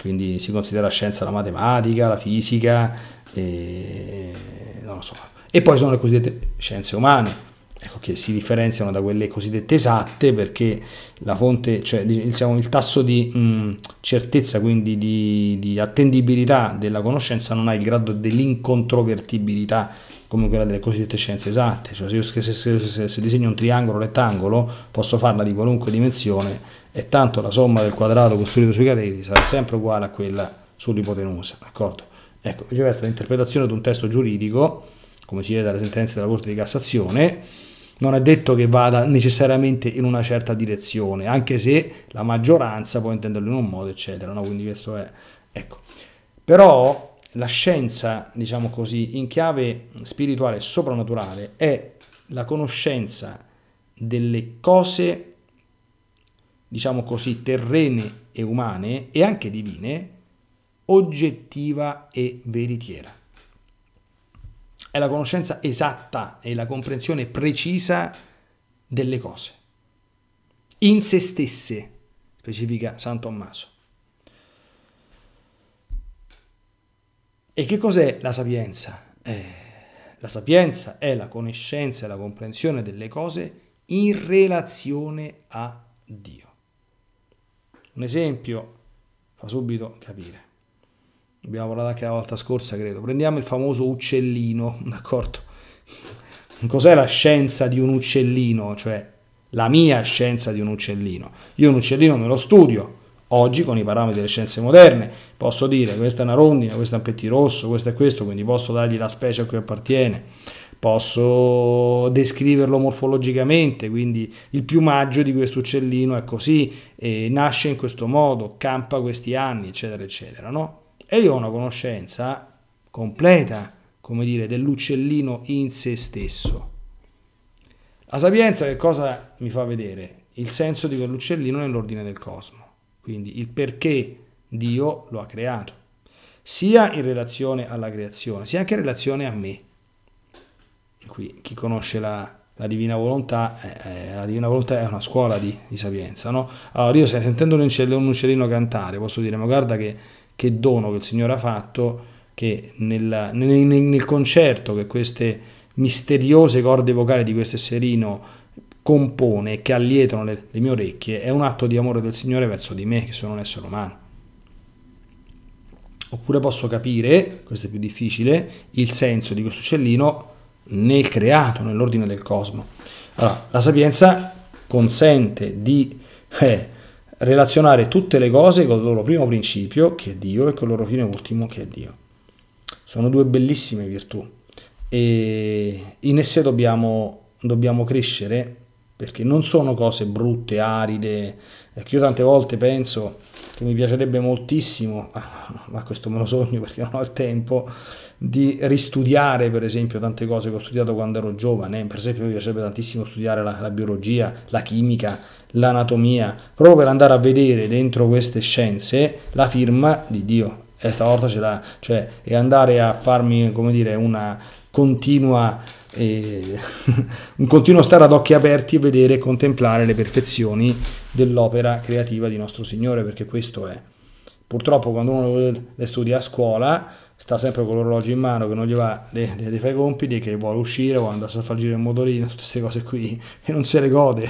Quindi si considera scienza la matematica, la fisica, eh, non lo so. E poi sono le cosiddette scienze umane ecco che si differenziano da quelle cosiddette esatte perché la fonte, cioè diciamo, il tasso di mh, certezza, quindi di, di, attendibilità della conoscenza non ha il grado dell'incontrovertibilità come quella delle cosiddette scienze esatte, cioè se io se, se, se, se disegno un triangolo rettangolo posso farla di qualunque dimensione e tanto la somma del quadrato costruito sui cateti sarà sempre uguale a quella sull'ipotenusa, d'accordo? Ecco, viceversa l'interpretazione di un testo giuridico, come si vede dalle sentenze della Corte di Cassazione, non è detto che vada necessariamente in una certa direzione, anche se la maggioranza può intenderlo in un modo, eccetera. No? Quindi questo è... Ecco. Però la scienza, diciamo così, in chiave spirituale e soprannaturale è la conoscenza delle cose, diciamo così, terrene e umane e anche divine, oggettiva e veritiera è la conoscenza esatta e la comprensione precisa delle cose, in se stesse, specifica San Tommaso. E che cos'è la sapienza? Eh, la sapienza è la conoscenza e la comprensione delle cose in relazione a Dio. Un esempio fa subito capire abbiamo parlato anche la volta scorsa, credo. Prendiamo il famoso uccellino, d'accordo? Cos'è la scienza di un uccellino? Cioè, la mia scienza di un uccellino. Io un uccellino me lo studio. Oggi, con i parametri delle scienze moderne, posso dire questa è una rondina, questo è un pettirosso, questo è questo, quindi posso dargli la specie a cui appartiene. Posso descriverlo morfologicamente, quindi il piumaggio di questo uccellino è così, nasce in questo modo, campa questi anni, eccetera, eccetera, no? e io ho una conoscenza completa, come dire, dell'uccellino in se stesso. La sapienza che cosa mi fa vedere? Il senso di quell'uccellino nell'ordine del cosmo, quindi il perché Dio lo ha creato, sia in relazione alla creazione, sia anche in relazione a me. Qui chi conosce la, la divina volontà, eh, eh la divina volontà è una scuola di, di sapienza, no? Allora io se sentendo un uccellino, un uccellino cantare posso dire, ma guarda che che dono che il Signore ha fatto, che nel, nel, nel concerto che queste misteriose corde vocali di questo esserino compone e che allietano le, le mie orecchie, è un atto di amore del Signore verso di me, che sono un essere umano. Oppure posso capire, questo è più difficile, il senso di questo uccellino nel creato, nell'ordine del cosmo. Allora, la sapienza consente di eh, relazionare tutte le cose col loro primo principio, che è Dio, e col loro fine ultimo, che è Dio. Sono due bellissime virtù e in esse dobbiamo, dobbiamo crescere perché non sono cose brutte, aride. Ecco, io tante volte penso che mi piacerebbe moltissimo, ma questo me lo sogno perché non ho il tempo, di ristudiare per esempio tante cose che ho studiato quando ero giovane, per esempio mi piacerebbe tantissimo studiare la, la biologia, la chimica, l'anatomia, proprio per andare a vedere dentro queste scienze la firma di Dio. E stavolta ce l'ha, cioè, e andare a farmi, come dire, una continua e eh, un continuo stare ad occhi aperti e vedere e contemplare le perfezioni dell'opera creativa di nostro Signore, perché questo è. Purtroppo quando uno le studia a scuola sta sempre con l'orologio in mano che non gli va dei, dei, dei fai compiti, che vuole uscire, vuole andare a far girare il motorino, tutte queste cose qui e non se le gode.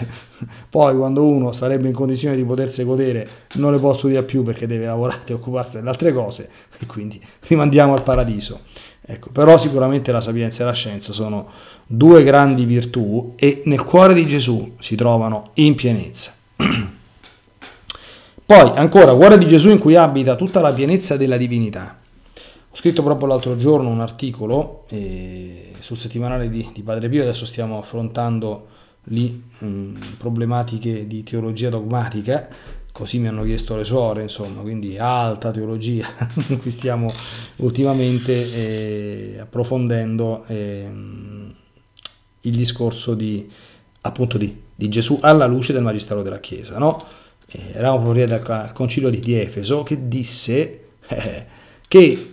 Poi quando uno sarebbe in condizione di potersi godere non le può studiare più perché deve lavorare e occuparsi delle altre cose e quindi rimandiamo al paradiso. Ecco, però sicuramente la sapienza e la scienza sono due grandi virtù e nel cuore di Gesù si trovano in pienezza. Poi ancora, cuore di Gesù in cui abita tutta la pienezza della divinità ho scritto proprio l'altro giorno un articolo eh, sul settimanale di, di, Padre Pio, adesso stiamo affrontando lì mh, problematiche di teologia dogmatica, così mi hanno chiesto le suore, insomma, quindi alta teologia, qui stiamo ultimamente eh, approfondendo eh, il discorso di, appunto di, di, Gesù alla luce del Magistero della Chiesa, no? Eh, eravamo fuori dal concilio di, Efeso che disse eh, che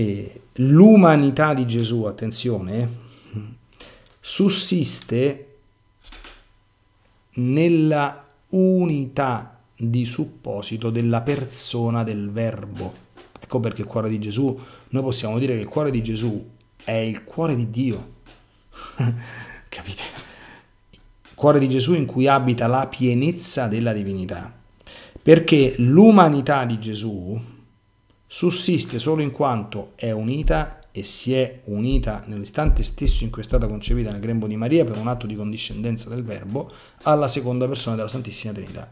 eh, l'umanità di Gesù, attenzione, sussiste nella unità di supposito della persona del verbo. Ecco perché il cuore di Gesù, noi possiamo dire che il cuore di Gesù è il cuore di Dio. Capite? Il cuore di Gesù in cui abita la pienezza della divinità. Perché l'umanità di Gesù sussiste solo in quanto è unita e si è unita nell'istante stesso in cui è stata concepita nel grembo di Maria per un atto di condiscendenza del Verbo alla seconda persona della Santissima Trinità.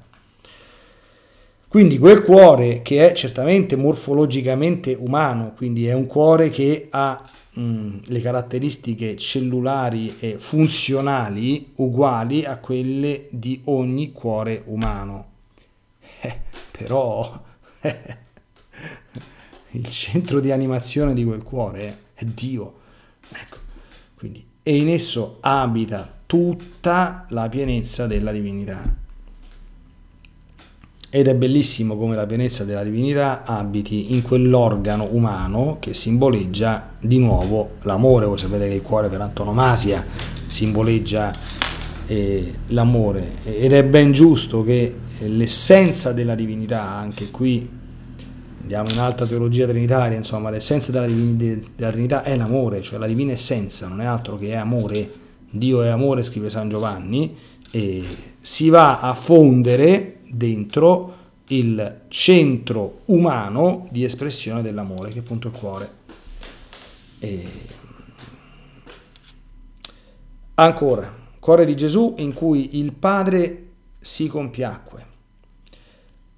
Quindi quel cuore che è certamente morfologicamente umano, quindi è un cuore che ha mh, mm, le caratteristiche cellulari e funzionali uguali a quelle di ogni cuore umano. Eh, però... Eh, il centro di animazione di quel cuore è Dio. Ecco, quindi, e in esso abita tutta la pienezza della divinità. Ed è bellissimo come la pienezza della divinità abiti in quell'organo umano che simboleggia di nuovo l'amore. Voi sapete che il cuore per antonomasia simboleggia eh, l'amore ed è ben giusto che eh, l'essenza della divinità, anche qui andiamo in alta teologia trinitaria, insomma, l'essenza della, divina, della Trinità è l'amore, cioè la divina essenza non è altro che amore. Dio è amore, scrive San Giovanni, e si va a fondere dentro il centro umano di espressione dell'amore, che è appunto il cuore. E... Ancora, cuore di Gesù in cui il Padre si compiacque.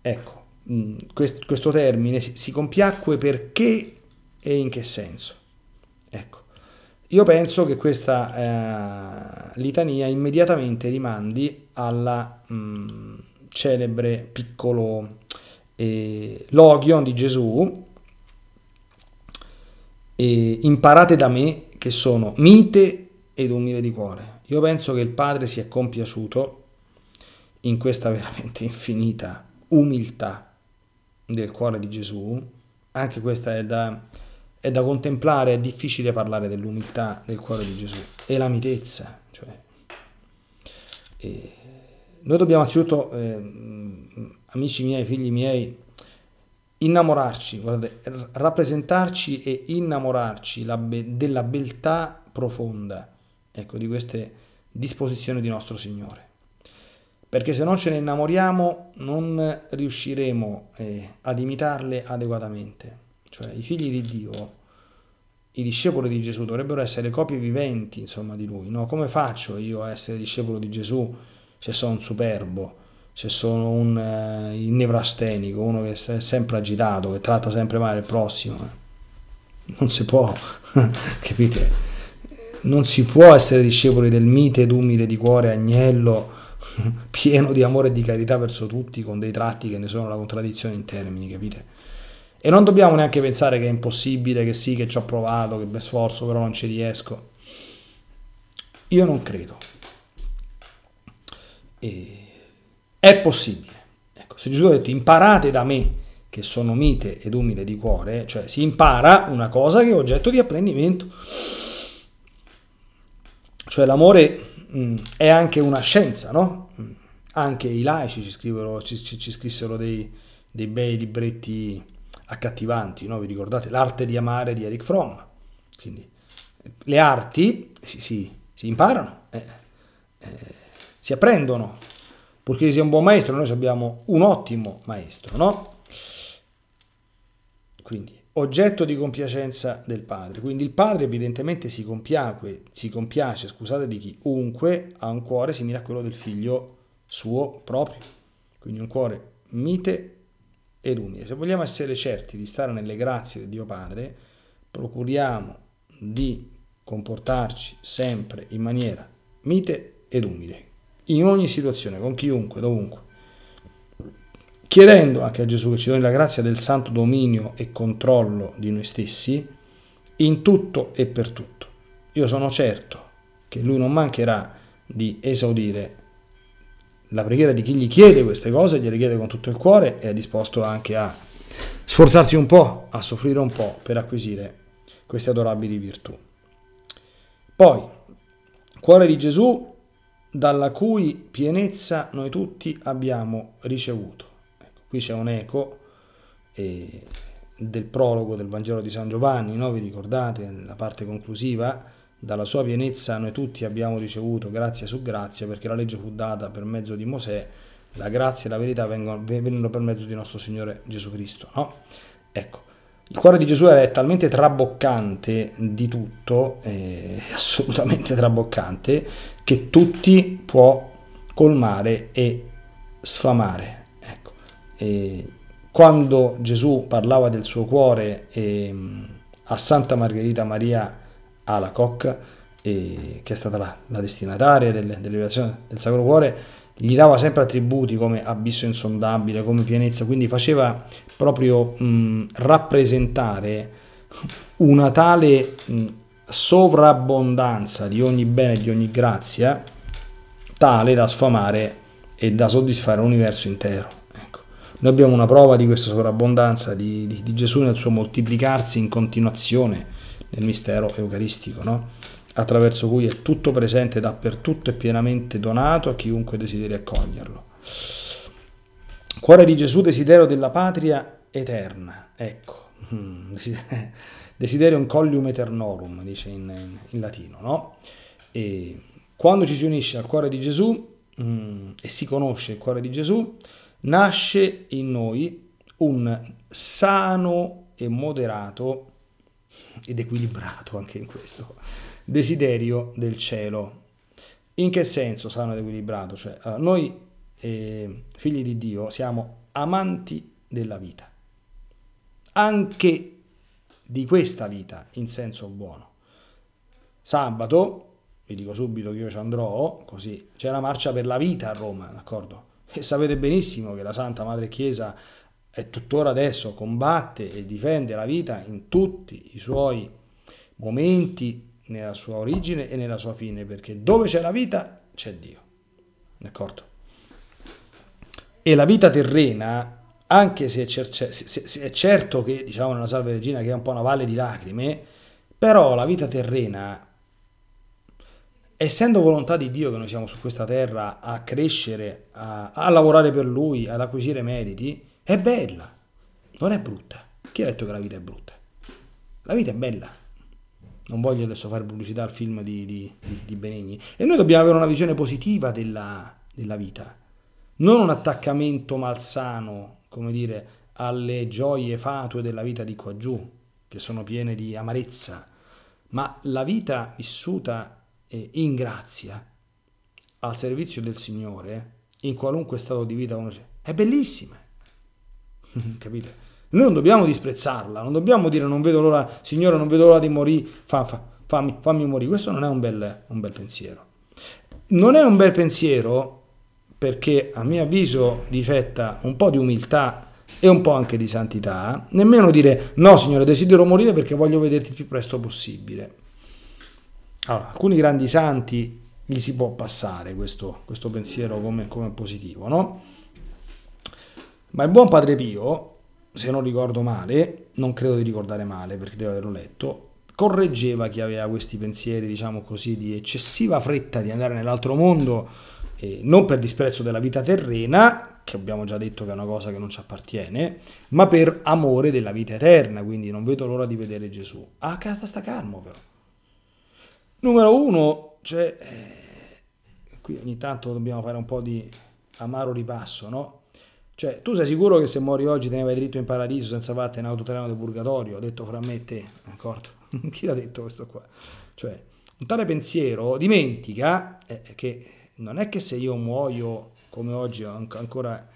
Ecco, Mm, questo termine si compiacque perché e in che senso. Ecco, io penso che questa eh, litania immediatamente rimandi alla mh, mm, celebre piccolo eh, logion di Gesù, eh, imparate da me che sono mite ed umile di cuore. Io penso che il Padre si è compiaciuto in questa veramente infinita umiltà del cuore di Gesù, anche questa è da, è da contemplare, è difficile parlare dell'umiltà del cuore di Gesù e la mitezza. Cioè, noi dobbiamo anzitutto, eh, amici miei, figli miei, innamorarci, guardate, rappresentarci e innamorarci be della beltà profonda, ecco, di queste disposizioni di nostro Signore perché se non ce ne innamoriamo non riusciremo eh, ad imitarle adeguatamente. Cioè i figli di Dio, i discepoli di Gesù dovrebbero essere copie viventi insomma, di lui. No? Come faccio io a essere discepolo di Gesù se sono un superbo, se sono un eh, nevrastenico, uno che è sempre agitato, che tratta sempre male il prossimo? Non si può, capite? Non si può essere discepoli del mite ed umile di cuore agnello pieno di amore e di carità verso tutti, con dei tratti che ne sono la contraddizione in termini, capite? E non dobbiamo neanche pensare che è impossibile, che sì, che ci ho provato, che mi sforzo, però non ci riesco. Io non credo. E... È possibile. Ecco, se Gesù ha detto imparate da me che sono mite ed umile di cuore, cioè si impara una cosa che è oggetto di apprendimento. Cioè l'amore Mm, è anche una scienza, no? Mm. Anche i laici ci, scrivono, ci, ci, ci scrissero dei, dei, bei libretti accattivanti, no? Vi ricordate? L'arte di amare di Eric Fromm. Quindi le arti si, si, si imparano, eh, eh, si apprendono, purché sia un buon maestro, noi abbiamo un ottimo maestro, no? Quindi oggetto di compiacenza del padre. Quindi il padre evidentemente si, compiace, si compiace scusate di chiunque ha un cuore simile a quello del figlio suo proprio. Quindi un cuore mite ed umile. Se vogliamo essere certi di stare nelle grazie di Dio Padre, procuriamo di comportarci sempre in maniera mite ed umile, in ogni situazione, con chiunque, dovunque chiedendo anche a Gesù che ci doni la grazia del santo dominio e controllo di noi stessi in tutto e per tutto. Io sono certo che lui non mancherà di esaudire la preghiera di chi gli chiede queste cose, gliele chiede con tutto il cuore e è disposto anche a sforzarsi un po', a soffrire un po' per acquisire queste adorabili virtù. Poi, cuore di Gesù, dalla cui pienezza noi tutti abbiamo ricevuto qui c'è un eco eh, del prologo del Vangelo di San Giovanni, no? vi ricordate la parte conclusiva? Dalla sua pienezza noi tutti abbiamo ricevuto grazia su grazia perché la legge fu data per mezzo di Mosè, la grazia e la verità vengono, vennero per mezzo di nostro Signore Gesù Cristo. No? Ecco, il cuore di Gesù era talmente traboccante di tutto, eh, assolutamente traboccante, che tutti può colmare e sfamare quando Gesù parlava del suo cuore ehm, a Santa Margherita Maria Alacoc, eh, che è stata la, la destinataria del, dell'elevazione del Sacro Cuore, gli dava sempre attributi come abisso insondabile, come pienezza, quindi faceva proprio mh, mm, rappresentare una tale mh, mm, sovrabbondanza di ogni bene e di ogni grazia, tale da sfamare e da soddisfare l'universo intero. Noi abbiamo una prova di questa sovrabbondanza di, di, di Gesù nel suo moltiplicarsi in continuazione nel mistero eucaristico, no? attraverso cui è tutto presente dappertutto e pienamente donato a chiunque desideri accoglierlo. Cuore di Gesù, desiderio della patria eterna, ecco, desiderio un collium eternorum, dice in, in, in latino, no? E quando ci si unisce al cuore di Gesù mh, mm, e si conosce il cuore di Gesù, nasce in noi un sano e moderato ed equilibrato anche in questo desiderio del cielo. In che senso sano ed equilibrato? Cioè, eh, noi eh, figli di Dio siamo amanti della vita, anche di questa vita in senso buono. Sabato, vi dico subito che io ci andrò, così c'è la marcia per la vita a Roma, d'accordo? E sapete benissimo che la Santa Madre Chiesa è tuttora adesso combatte e difende la vita in tutti i suoi momenti, nella sua origine e nella sua fine, perché dove c'è la vita c'è Dio. D'accordo? E la vita terrena, anche se è, cer se, se è certo che, diciamo nella Salve Regina, che è un po' una valle di lacrime, però la vita terrena essendo volontà di Dio che noi siamo su questa terra a crescere, a, a lavorare per Lui, ad acquisire meriti, è bella, non è brutta. Chi ha detto che la vita è brutta? La vita è bella. Non voglio adesso fare pubblicità al film di, di, di Benigni. E noi dobbiamo avere una visione positiva della, della vita, non un attaccamento malsano, come dire, alle gioie fatue della vita di qua giù, che sono piene di amarezza, ma la vita vissuta in grazia al servizio del Signore in qualunque stato di vita uno sia. È bellissima. Capite? Noi non dobbiamo disprezzarla, non dobbiamo dire non vedo l'ora, Signore, non vedo l'ora di morire, fa, fa, fammi, fammi, morire. Questo non è un bel, un bel pensiero. Non è un bel pensiero perché a mio avviso difetta un po' di umiltà e un po' anche di santità, nemmeno dire no Signore desidero morire perché voglio vederti il più presto possibile. Allora, alcuni grandi santi gli si può passare questo, questo pensiero come, come positivo, no? Ma il buon Padre Pio, se non ricordo male, non credo di ricordare male perché devo averlo letto, correggeva chi aveva questi pensieri, diciamo così, di eccessiva fretta di andare nell'altro mondo, eh, non per disprezzo della vita terrena, che abbiamo già detto che è una cosa che non ci appartiene, ma per amore della vita eterna, quindi non vedo l'ora di vedere Gesù. Ah, sta calmo però. Numero uno, cioè, eh, qui ogni tanto dobbiamo fare un po' di amaro ripasso, no? Cioè, tu sei sicuro che se muori oggi te ne vai dritto in paradiso senza vattene in autoterreno del purgatorio? Ho Detto fra me e te, d'accordo? Chi l'ha detto questo qua? Cioè, un tale pensiero dimentica eh, che non è che se io muoio come oggi ancora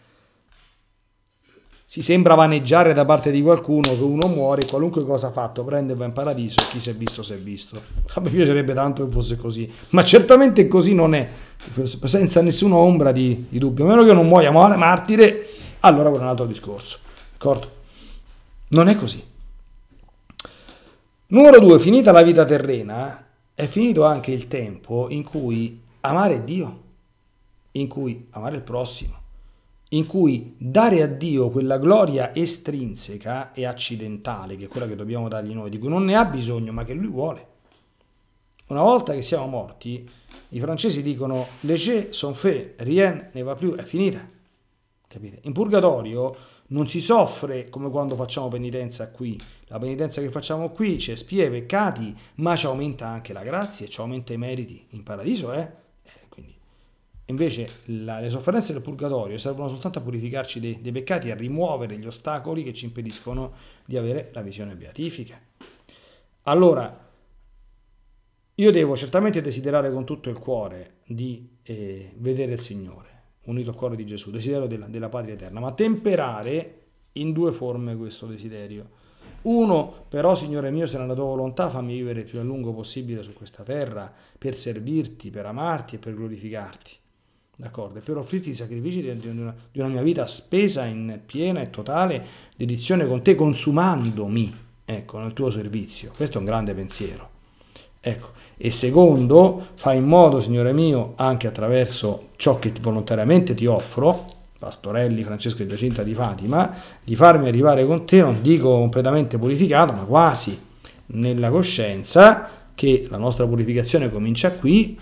si sembra vaneggiare da parte di qualcuno che uno muore, qualunque cosa ha fatto prende va in paradiso chi si è visto si è visto. A me piacerebbe tanto che fosse così, ma certamente così non è, senza nessuna ombra di, di dubbio. A meno che io non muoia martire, allora quello è un altro discorso, d'accordo? Non è così. Numero due, finita la vita terrena, è finito anche il tempo in cui amare Dio, in cui amare il prossimo, in cui dare a Dio quella gloria estrinseca e accidentale, che è quella che dobbiamo dargli noi, di cui non ne ha bisogno, ma che lui vuole. Una volta che siamo morti, i francesi dicono «Léger son fait, rien ne va plus, è finita». Capite? In purgatorio non si soffre come quando facciamo penitenza qui. La penitenza che facciamo qui ci espie i peccati, ma ci aumenta anche la grazia e ci aumenta i meriti. In paradiso Eh? Invece la, le sofferenze del purgatorio servono soltanto a purificarci dei, dei peccati e a rimuovere gli ostacoli che ci impediscono di avere la visione beatifica. Allora, io devo certamente desiderare con tutto il cuore di eh, vedere il Signore, unito al cuore di Gesù, desiderio della, della, patria eterna, ma temperare in due forme questo desiderio. Uno, però, Signore mio, se nella tua volontà fammi vivere il più a lungo possibile su questa terra, per servirti, per amarti e per glorificarti d'accordo? Per offrirti i sacrifici di una, di, una, mia vita spesa in piena e totale dedizione con te, consumandomi, ecco, nel tuo servizio. Questo è un grande pensiero. Ecco. E secondo, fai in modo, Signore mio, anche attraverso ciò che volontariamente ti offro, Pastorelli, Francesco e Giacinta di Fatima, di farmi arrivare con te, non dico completamente purificato, ma quasi nella coscienza che la nostra purificazione comincia qui,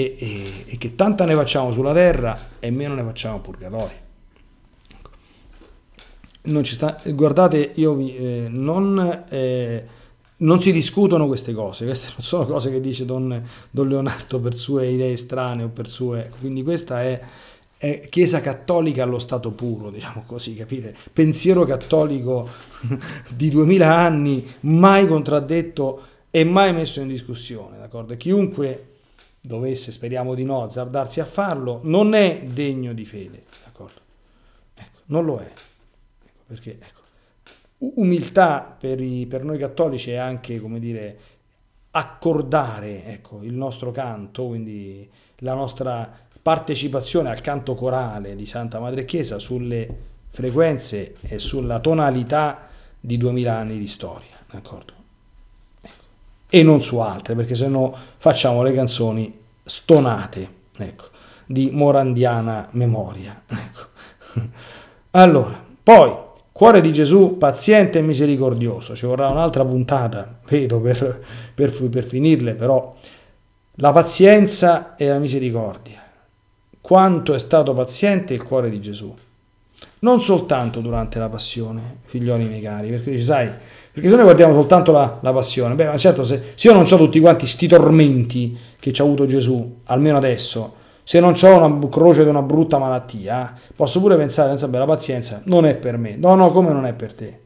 e, e, e che tanta ne facciamo sulla terra e meno ne facciamo purgatorio. Ecco. Sta, guardate, io vi, eh, non, eh, non, si discutono queste cose, queste non sono cose che dice Don, Don Leonardo per sue idee strane o per sue... Ecco, quindi questa è, è, Chiesa cattolica allo stato puro, diciamo così, capite? Pensiero cattolico di duemila anni, mai contraddetto e mai messo in discussione, d'accordo? Chiunque dovesse, speriamo di no, azzardarsi a farlo, non è degno di fede, d'accordo? Ecco, non lo è, ecco, perché ecco, umiltà per, i, per, noi cattolici è anche, come dire, accordare ecco, il nostro canto, quindi la nostra partecipazione al canto corale di Santa Madre Chiesa sulle frequenze e sulla tonalità di 2000 anni di storia, d'accordo? e non su altre, perché se no facciamo le canzoni stonate, ecco, di morandiana memoria. Ecco. Allora, poi, cuore di Gesù, paziente e misericordioso, ci vorrà un'altra puntata, vedo, per, per, per finirle, però, la pazienza e la misericordia. Quanto è stato paziente il cuore di Gesù, non soltanto durante la passione, figlioli miei cari, perché dici, sai, perché se noi guardiamo soltanto la, la passione, beh, ma certo, se, se io non ho tutti quanti questi tormenti che ci ha avuto Gesù, almeno adesso, se non ho una croce di una brutta malattia, posso pure pensare, insomma, la pazienza non è per me. No, no, come non è per te?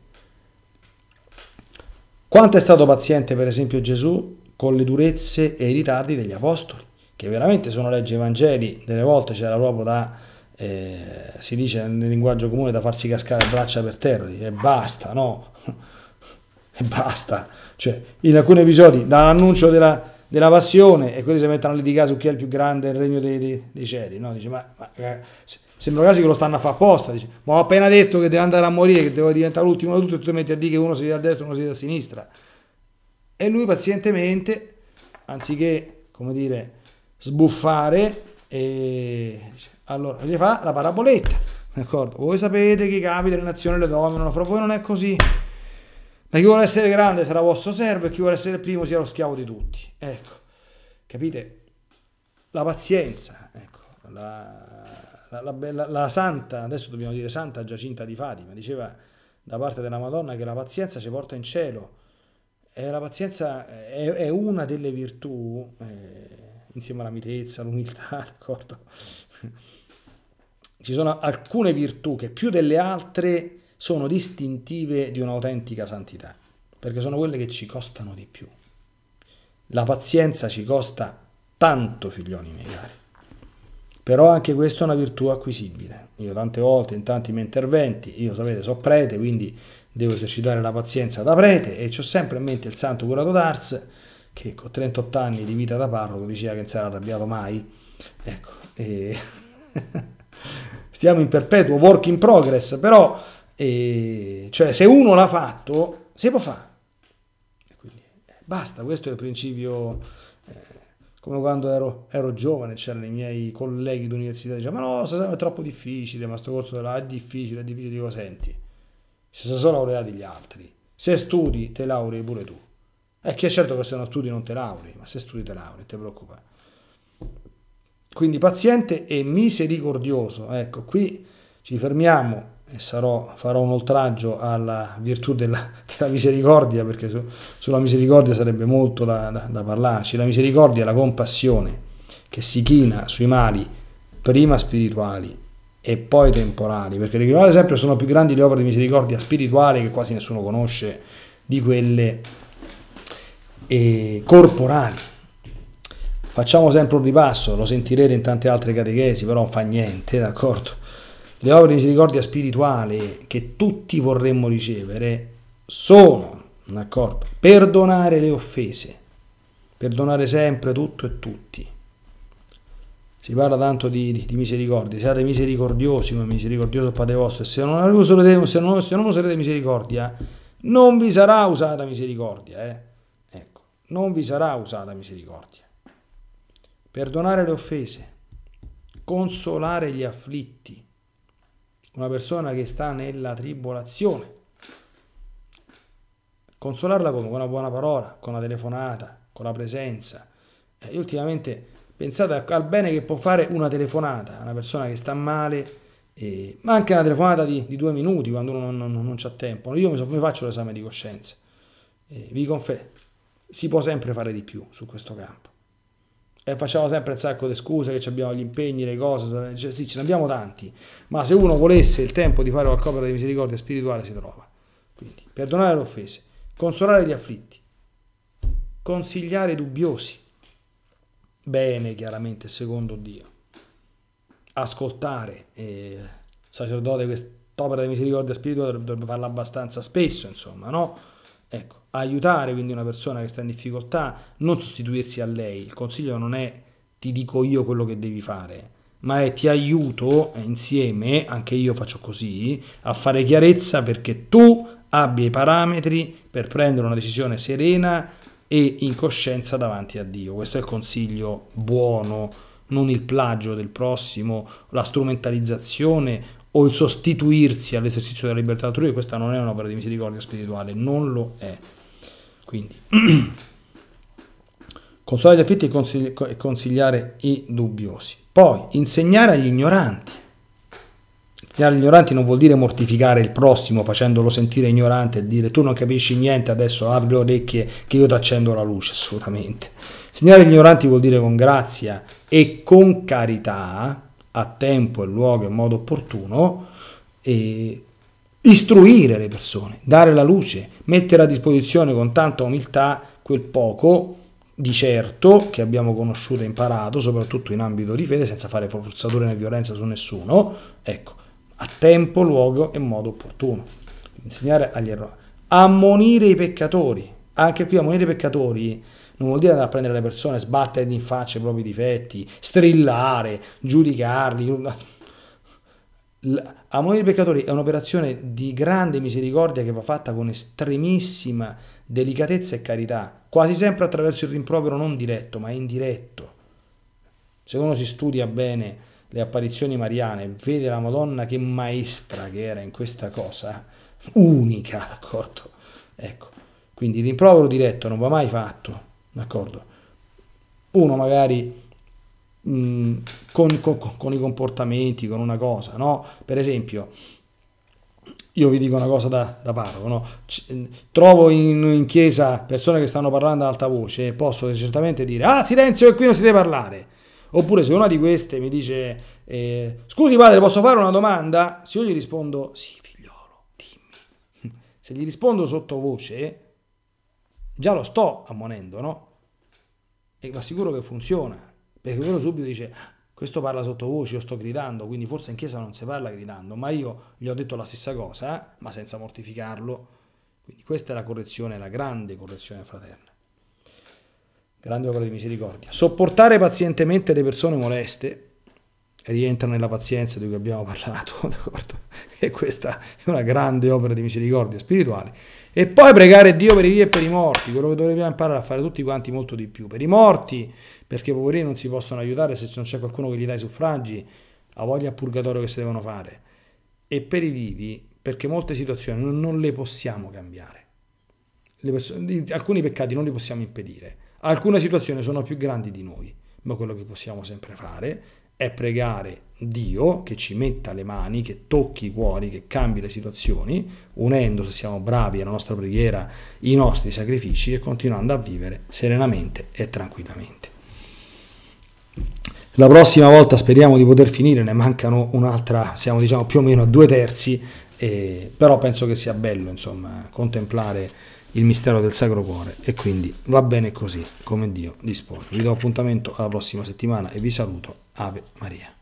Quanto è stato paziente, per esempio, Gesù con le durezze e i ritardi degli apostoli, che veramente sono legge Vangeli, delle volte c'era proprio da, eh, si dice nel linguaggio comune, da farsi cascare le braccia per terra, e eh, basta, no? e basta. Cioè, in alcuni episodi, dall'annuncio della, della passione, e quelli si mettono a litigare su chi è il più grande del regno dei, dei, dei cieli, no? Dice, ma, ma eh, se, sembra quasi che lo stanno a fare apposta. Dice, ma ho appena detto che devo andare a morire, che devo diventare l'ultimo di tutto, e tu ti metti a dire che uno si vede a destra e uno si vede a sinistra. E lui pazientemente, anziché, come dire, sbuffare, e... allora gli fa la paraboletta. D'accordo? Voi sapete che i capi delle nazioni le dominano, fra voi non è così. Da chi vuole essere grande sarà vostro servo e chi vuole essere primo sia lo schiavo di tutti. Ecco, capite? La pazienza, ecco, la, la, la, la, santa, adesso dobbiamo dire santa Giacinta di Fatima, diceva da parte della Madonna che la pazienza ci porta in cielo. E eh, la pazienza è, è una delle virtù, eh, insieme alla mitezza, all'umiltà, d'accordo? Ci sono alcune virtù che più delle altre sono distintive di un'autentica santità, perché sono quelle che ci costano di più. La pazienza ci costa tanto, figlioli miei cari. Però anche questa è una virtù acquisibile. Io tante volte, in tanti miei interventi, io sapete, so prete, quindi devo esercitare la pazienza da prete e ho sempre in mente il santo curato d'Ars che con 38 anni di vita da parroco diceva che non si era arrabbiato mai. Ecco, e... stiamo in perpetuo work in progress, però e cioè se uno l'ha fatto, si può fare. Quindi, eh, basta, questo è il principio, eh, come quando ero, ero giovane, c'erano i miei colleghi d'università, dicevano ma no, questo esame è troppo difficile, ma sto corso là è difficile, è difficile, dico senti, se sono laureati gli altri, se studi te laurei pure tu. E che è certo che se non studi non te laurei, ma se studi te laurei, te preoccupare. Quindi paziente e misericordioso, ecco qui ci fermiamo e sarò, farò un oltraggio alla virtù della, della misericordia, perché su, sulla misericordia sarebbe molto da, da, da parlarci. La misericordia è la compassione che si china sui mali, prima spirituali e poi temporali, perché le ad esempio sono più grandi le opere di misericordia spirituale che quasi nessuno conosce di quelle eh, corporali. Facciamo sempre un ripasso, lo sentirete in tante altre catechesi, però fa niente, d'accordo? le opere di misericordia spirituale che tutti vorremmo ricevere sono, d'accordo, perdonare le offese, perdonare sempre tutto e tutti. Si parla tanto di, di, di misericordia, siate misericordiosi come misericordioso il Padre vostro, e se non, userete, se, non, se non userete misericordia, non vi sarà usata misericordia, eh? Ecco, non vi sarà usata misericordia. Perdonare le offese, consolare gli afflitti, una persona che sta nella tribolazione. Consolarla come? Con una buona parola, con una telefonata, con la presenza. E eh, ultimamente pensate al bene che può fare una telefonata a una persona che sta male, eh, ma anche una telefonata di, di, due minuti quando uno non, non, non ha tempo. Io mi, so, mi, faccio l'esame di coscienza, eh, vi confesso, si può sempre fare di più su questo campo. E eh, facciamo sempre un sacco di scuse che abbiamo gli impegni, le cose, cioè, sì, ce ne abbiamo tanti, ma se uno volesse il tempo di fare qualcosa di misericordia spirituale si trova. Quindi, perdonare le offese, consolare gli afflitti, consigliare i dubbiosi, bene chiaramente secondo Dio, ascoltare, eh, sacerdote quest'opera di misericordia spirituale dovrebbe farla abbastanza spesso, insomma, no? Ecco, aiutare quindi una persona che sta in difficoltà, non sostituirsi a lei. Il consiglio non è ti dico io quello che devi fare, ma è ti aiuto eh, insieme, anche io faccio così, a fare chiarezza perché tu abbia i parametri per prendere una decisione serena e in coscienza davanti a Dio. Questo è il consiglio buono, non il plagio del prossimo, la strumentalizzazione o il sostituirsi all'esercizio della libertà altrui, questa non è un'opera di misericordia spirituale, non lo è. Quindi, consolare gli afflitti e consigliare i dubbiosi. Poi, insegnare agli ignoranti. Insegnare agli ignoranti non vuol dire mortificare il prossimo facendolo sentire ignorante e dire tu non capisci niente, adesso apri le orecchie che io ti accendo la luce, assolutamente. Insegnare agli ignoranti vuol dire con grazia e con carità a tempo e luogo e modo opportuno e istruire le persone, dare la luce, mettere a disposizione con tanta umiltà quel poco di certo che abbiamo conosciuto e imparato, soprattutto in ambito di fede, senza fare forzature né violenza su nessuno, ecco, a tempo, luogo e modo opportuno. Insegnare agli errori. Ammonire i peccatori. Anche qui ammonire i peccatori non vuol dire andare a prendere le persone, sbattergli in faccia i propri difetti, strillare, giudicarli. Amore dei peccatori è un'operazione di grande misericordia che va fatta con estremissima delicatezza e carità, quasi sempre attraverso il rimprovero non diretto, ma indiretto. Se uno si studia bene le apparizioni mariane, vede la Madonna che maestra che era in questa cosa, unica, d'accordo? Ecco, quindi il rimprovero diretto non va mai fatto, D'accordo? Uno magari mh, mm, con, con, con, i comportamenti, con una cosa, no? Per esempio, io vi dico una cosa da, da parroco, no? C- mm, trovo in, in, chiesa persone che stanno parlando ad alta voce e posso certamente dire, ah silenzio che qui non si deve parlare. Oppure se una di queste mi dice, eh, scusi padre posso fare una domanda? Se io gli rispondo, sì figliolo, dimmi. Se gli rispondo sottovoce, già lo sto ammonendo, no? E vi assicuro che funziona, perché quello subito dice, questo parla sottovoce, io sto gridando, quindi forse in chiesa non si parla gridando, ma io gli ho detto la stessa cosa, eh? ma senza mortificarlo. Quindi questa è la correzione, la grande correzione fraterna. Grande opera di misericordia. Sopportare pazientemente le persone moleste rientra nella pazienza di cui abbiamo parlato, d'accordo? E questa è una grande opera di misericordia spirituale. E poi pregare Dio per i vivi e per i morti, quello che dobbiamo imparare a fare tutti quanti molto di più. Per i morti, perché poverini non si possono aiutare se non c'è qualcuno che gli dà i suffragi, a voglia a purgatorio che si devono fare. E per i vivi, perché molte situazioni non le possiamo cambiare. Le persone, alcuni peccati non li possiamo impedire. Alcune situazioni sono più grandi di noi, ma quello che possiamo sempre fare è pregare Dio che ci metta le mani, che tocchi i cuori, che cambi le situazioni, unendo, se siamo bravi alla nostra preghiera, i nostri sacrifici e continuando a vivere serenamente e tranquillamente. La prossima volta speriamo di poter finire, ne mancano un'altra, siamo diciamo più o meno a due terzi, eh, però penso che sia bello insomma contemplare il mistero del Sacro Cuore e quindi va bene così come Dio dispone. Vi do appuntamento alla prossima settimana e vi saluto. Ave Maria.